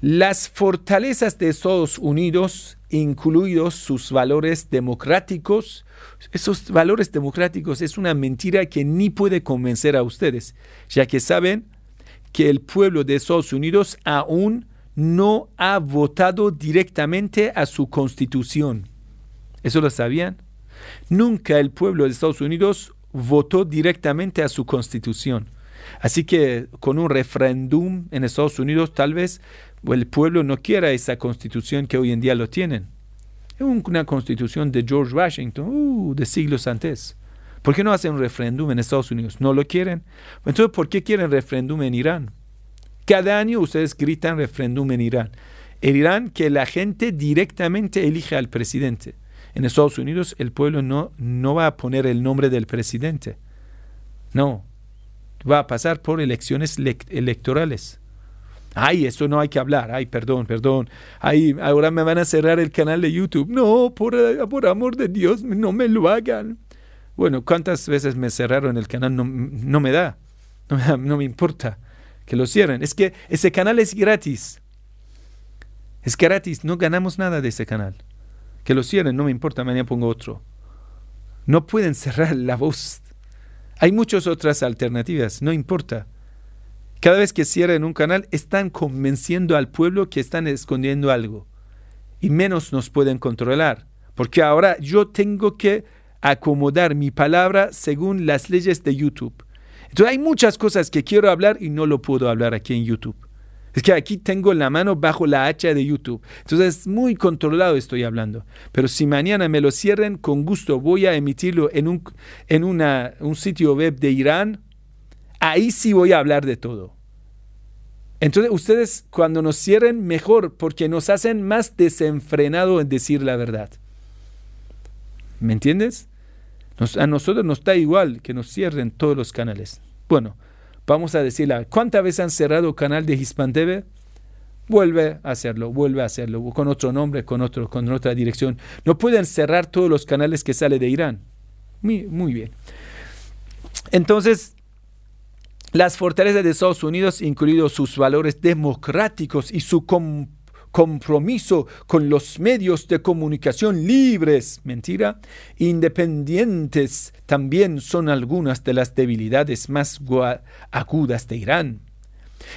Las fortalezas de Estados Unidos, incluidos sus valores democráticos, esos valores democráticos es una mentira que ni puede convencer a ustedes, ya que saben que el pueblo de Estados Unidos aún no ha votado directamente a su constitución. ¿Eso lo sabían? Nunca el pueblo de Estados Unidos votó directamente a su constitución. Así que con un referéndum en Estados Unidos tal vez el pueblo no quiera esa constitución que hoy en día lo tienen. Es una constitución de George Washington, uh, de siglos antes. ¿Por qué no hacen un referéndum en Estados Unidos? No lo quieren. Entonces, ¿por qué quieren referéndum en Irán? Cada año ustedes gritan referéndum en Irán. En Irán que la gente directamente elige al presidente. En Estados Unidos el pueblo no, no va a poner el nombre del presidente. No, va a pasar por elecciones electorales. Ay, eso no hay que hablar. Ay, perdón, perdón. Ay, ahora me van a cerrar el canal de YouTube. No, por, amor de Dios, no me lo hagan. Bueno, ¿cuántas veces me cerraron el canal? No, me da. No, no me importa que lo cierren. Es que ese canal es gratis. Es gratis. No ganamos nada de ese canal. Que lo cierren, no me importa. Mañana pongo otro. No pueden cerrar la voz hay muchas otras alternativas, no importa. Cada vez que cierren un canal, están convenciendo al pueblo que están escondiendo algo. Y menos nos pueden controlar. Porque ahora yo tengo que acomodar mi palabra según las leyes de YouTube. Entonces hay muchas cosas que quiero hablar y no lo puedo hablar aquí en YouTube. Es que aquí tengo la mano bajo la hacha de YouTube. Entonces muy controlado estoy hablando. Pero si mañana me lo cierren, con gusto voy a emitirlo en un, en un sitio web de Irán. Ahí sí voy a hablar de todo. Entonces ustedes cuando nos cierren, mejor, porque nos hacen más desenfrenado en decir la verdad. ¿Me entiendes? a nosotros nos da igual que nos cierren todos los canales. Bueno. Vamos a decirla ¿cuántas veces han cerrado el canal de Hispan TV? Vuelve a hacerlo, vuelve a hacerlo, con otro nombre, con, otro, con otra dirección. No pueden cerrar todos los canales que sale de Irán. Muy, muy bien. Entonces, las fortalezas de Estados Unidos, incluidos sus valores democráticos y su compromiso con los medios de comunicación libres, mentira, independientes, también son algunas de las debilidades más agudas de Irán.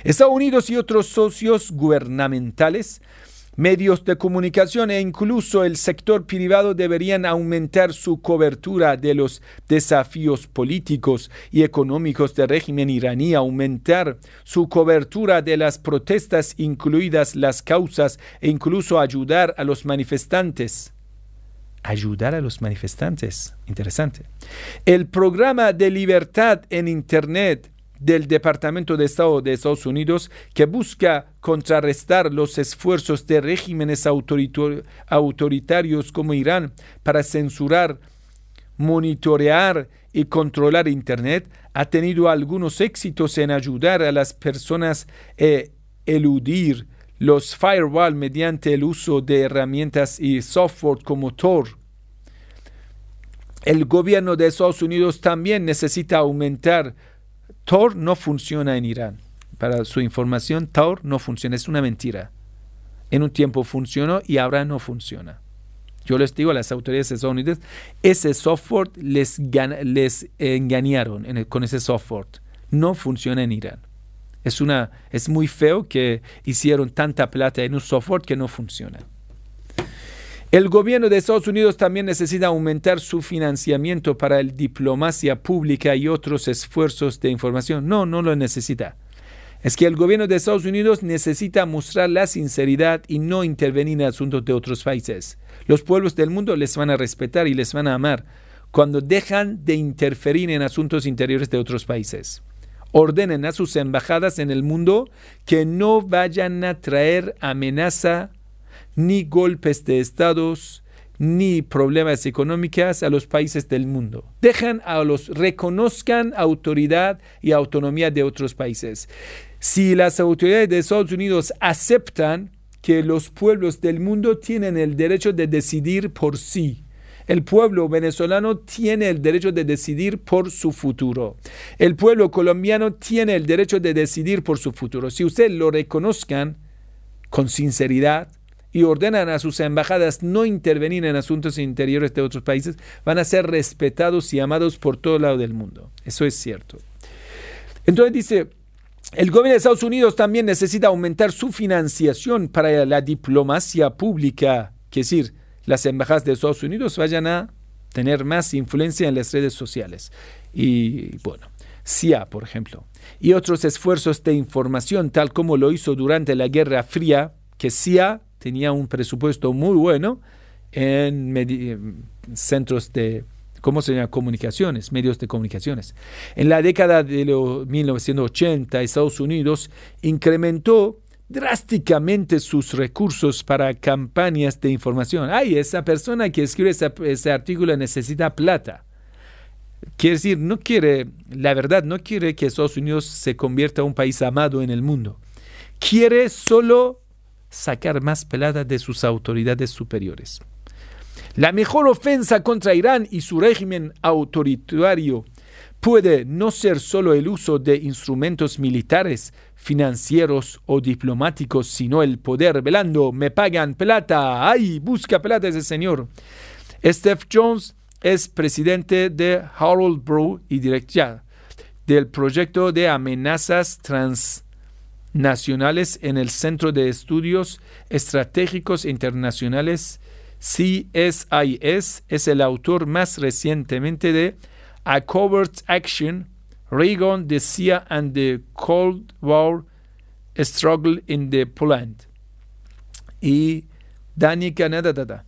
Estados Unidos y otros socios gubernamentales Medios de comunicación e incluso el sector privado deberían aumentar su cobertura de los desafíos políticos y económicos del régimen iraní, aumentar su cobertura de las protestas, incluidas las causas, e incluso ayudar a los manifestantes ayudar a los manifestantes. Interesante. El programa de libertad en Internet del Departamento de Estado de Estados Unidos que busca contrarrestar los esfuerzos de regímenes autoritarios como Irán para censurar, monitorear y controlar Internet, ha tenido algunos éxitos en ayudar a las personas a e eludir los firewall mediante el uso de herramientas y software como Tor. El gobierno de Estados Unidos también necesita aumentar Tor no funciona en Irán. Para su información, Tor no funciona, es una mentira. En un tiempo funcionó y ahora no funciona. Yo les digo a las autoridades estadounidenses, ese software les, engañaron con ese software. No funciona en Irán. Es, una, es muy feo que hicieron tanta plata en un software que no funciona. El gobierno de Estados Unidos también necesita aumentar su financiamiento para la diplomacia pública y otros esfuerzos de información. No, no lo necesita. Es que el gobierno de Estados Unidos necesita mostrar la sinceridad y no intervenir en asuntos de otros países. Los pueblos del mundo les van a respetar y les van a amar cuando dejan de interferir en asuntos interiores de otros países. Ordenen a sus embajadas en el mundo que no vayan a traer amenaza ni golpes de estados, ni problemas económicos a los países del mundo. Dejan a los, reconozcan autoridad y autonomía de otros países. Si las autoridades de Estados Unidos aceptan que los pueblos del mundo tienen el derecho de decidir por sí, el pueblo venezolano tiene el derecho de decidir por su futuro. El pueblo colombiano tiene el derecho de decidir por su futuro. Si ustedes lo reconozcan con sinceridad, y ordenan a sus embajadas no intervenir en asuntos interiores de otros países, van a ser respetados y amados por todo lado del mundo. Eso es cierto. Entonces dice, el gobierno de Estados Unidos también necesita aumentar su financiación para la diplomacia pública, que es decir, las embajadas de Estados Unidos vayan a tener más influencia en las redes sociales. Y bueno, CIA, por ejemplo, y otros esfuerzos de información, tal como lo hizo durante la Guerra Fría, que CIA tenía un presupuesto muy bueno en centros de, ¿cómo se llama? Comunicaciones, medios de comunicaciones. En la década de los 1980, Estados Unidos incrementó drásticamente sus recursos para campañas de información. Ay, esa persona que escribe ese artículo necesita plata. Quiere decir, no quiere, la verdad, no quiere que Estados Unidos se convierta en un país amado en el mundo. Quiere solo sacar más pelada de sus autoridades superiores. La mejor ofensa contra Irán y su régimen autoritario puede no ser solo el uso de instrumentos militares, financieros o diplomáticos, sino el poder velando, me pagan plata, ay, busca plata ese señor. Steph Jones es presidente de Harold Brown y director del proyecto de amenazas trans nacionales en el Centro de Estudios Estratégicos Internacionales CSIS es el autor más recientemente de A Covert Action, Reagan, the CIA and the Cold War Struggle in the Poland. Y Dani Canada.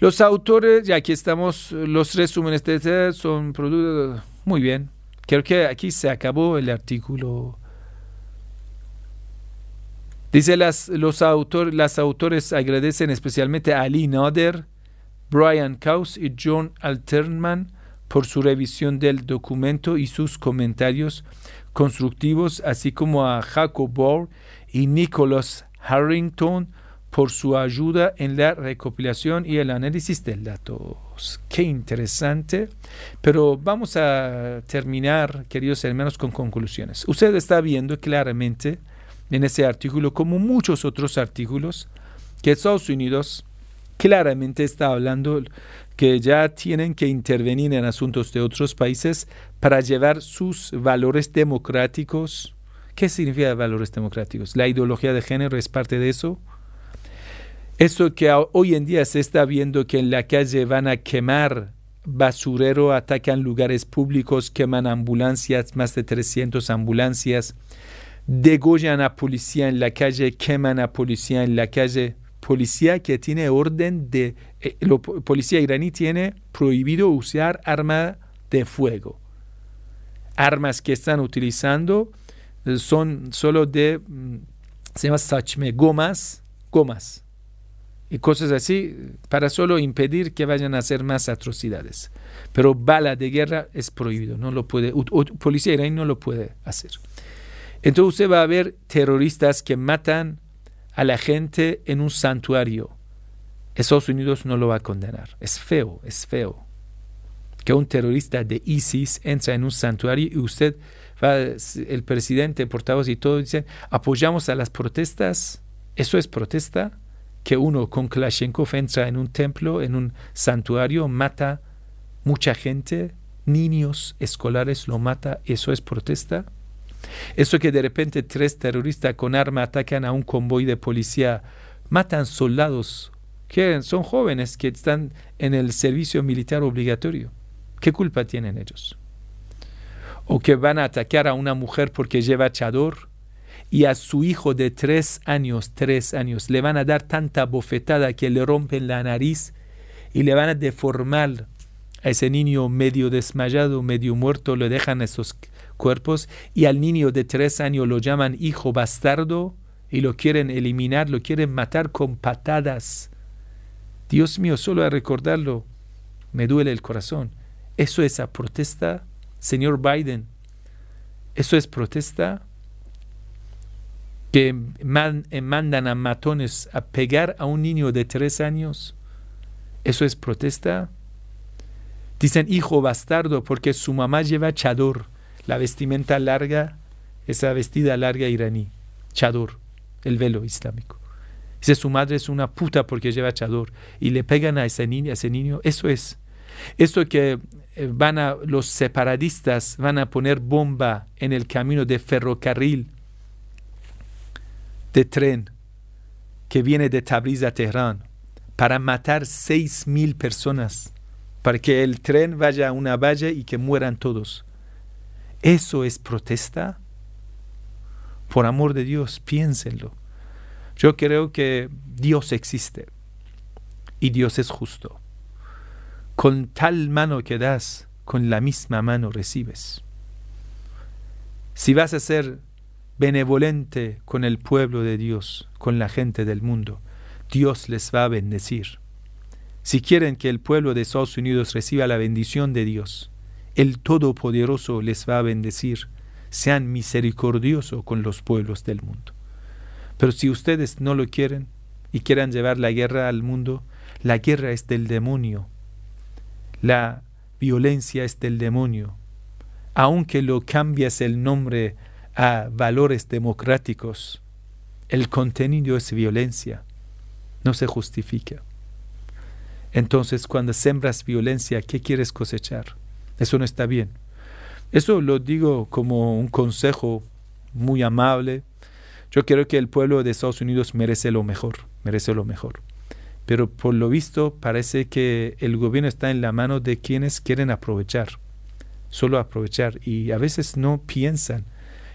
Los autores, ya aquí estamos, los resúmenes de este son productos. Muy bien. Creo que aquí se acabó el artículo. Dice, las, los autores las autores agradecen especialmente a Lee Nader, Brian Kaus y John Alternman por su revisión del documento y sus comentarios constructivos, así como a Jacob Bohr y Nicholas Harrington por su ayuda en la recopilación y el análisis del datos. Qué interesante. Pero vamos a terminar, queridos hermanos, con conclusiones. Usted está viendo claramente en ese artículo, como muchos otros artículos, que Estados Unidos claramente está hablando que ya tienen que intervenir en asuntos de otros países para llevar sus valores democráticos. ¿Qué significa valores democráticos? La ideología de género es parte de eso. Eso que hoy en día se está viendo que en la calle van a quemar basurero, atacan lugares públicos, queman ambulancias, más de 300 ambulancias, degollan a policía en la calle, queman a policía en la calle. Policía que tiene orden de... Eh, lo, policía iraní tiene prohibido usar armas de fuego. Armas que están utilizando eh, son solo de... Mm, se llama sachme, gomas, gomas. Y cosas así para solo impedir que vayan a hacer más atrocidades. Pero bala de guerra es prohibido, no lo puede, policía iraní no lo puede hacer. Entonces va a haber terroristas que matan a la gente en un santuario. Estados Unidos no lo va a condenar. Es feo, es feo. Que un terrorista de ISIS entra en un santuario y usted, el presidente, portavoz y todo dice apoyamos a las protestas. ¿Eso es protesta? Que uno con Kalashnikov entra en un templo, en un santuario, mata mucha gente, niños escolares lo mata. ¿Eso es protesta? Eso que de repente tres terroristas con arma atacan a un convoy de policía, matan soldados, que son jóvenes que están en el servicio militar obligatorio. ¿Qué culpa tienen ellos? O que van a atacar a una mujer porque lleva chador y a su hijo de tres años, tres años, le van a dar tanta bofetada que le rompen la nariz y le van a deformar a ese niño medio desmayado, medio muerto, le dejan esos cuerpos y al niño de tres años lo llaman hijo bastardo y lo quieren eliminar, lo quieren matar con patadas. Dios mío, solo a recordarlo me duele el corazón. ¿Eso es a protesta, señor Biden? ¿Eso es protesta? que eh, mandan a matones a pegar a un niño de tres años. ¿Eso es protesta? Dicen hijo bastardo porque su mamá lleva chador la vestimenta larga, esa vestida larga iraní, chador, el velo islámico. Dice, su madre es una puta porque lleva chador y le pegan a ese niño, a ese niño. Eso es. Eso que eh, van a los separatistas van a poner bomba en el camino de ferrocarril de tren que viene de Tabriz a Teherán para matar mil personas, para que el tren vaya a una valle y que mueran todos. ¿Eso es protesta? Por amor de Dios, piénsenlo. Yo creo que Dios existe y Dios es justo. Con tal mano que das, con la misma mano recibes. Si vas a ser benevolente con el pueblo de Dios, con la gente del mundo, Dios les va a bendecir. Si quieren que el pueblo de Estados Unidos reciba la bendición de Dios, el Todopoderoso les va a bendecir. Sean misericordiosos con los pueblos del mundo. Pero si ustedes no lo quieren y quieran llevar la guerra al mundo, la guerra es del demonio. La violencia es del demonio. Aunque lo cambias el nombre a valores democráticos, el contenido es violencia. No se justifica. Entonces, cuando sembras violencia, ¿qué quieres cosechar? Eso no está bien. Eso lo digo como un consejo muy amable. Yo creo que el pueblo de Estados Unidos merece lo mejor, merece lo mejor. Pero por lo visto parece que el gobierno está en la mano de quienes quieren aprovechar, solo aprovechar. Y a veces no piensan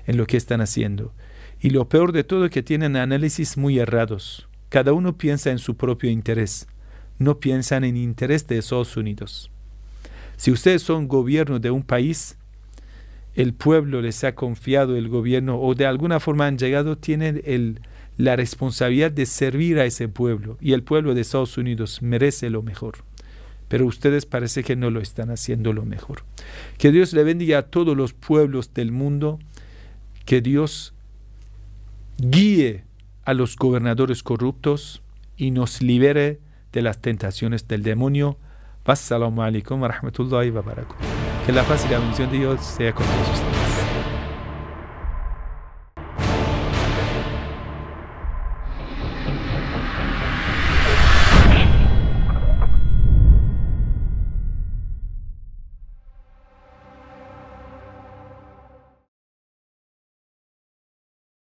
en lo que están haciendo. Y lo peor de todo es que tienen análisis muy errados. Cada uno piensa en su propio interés, no piensan en interés de Estados Unidos. Si ustedes son gobierno de un país, el pueblo les ha confiado el gobierno o de alguna forma han llegado, tienen la responsabilidad de servir a ese pueblo. Y el pueblo de Estados Unidos merece lo mejor. Pero ustedes parece que no lo están haciendo lo mejor. Que Dios le bendiga a todos los pueblos del mundo. Que Dios guíe a los gobernadores corruptos y nos libere de las tentaciones del demonio و السلام علیکم و رحمت الله و برکاته که لفظی در میزیان یا سیه کنید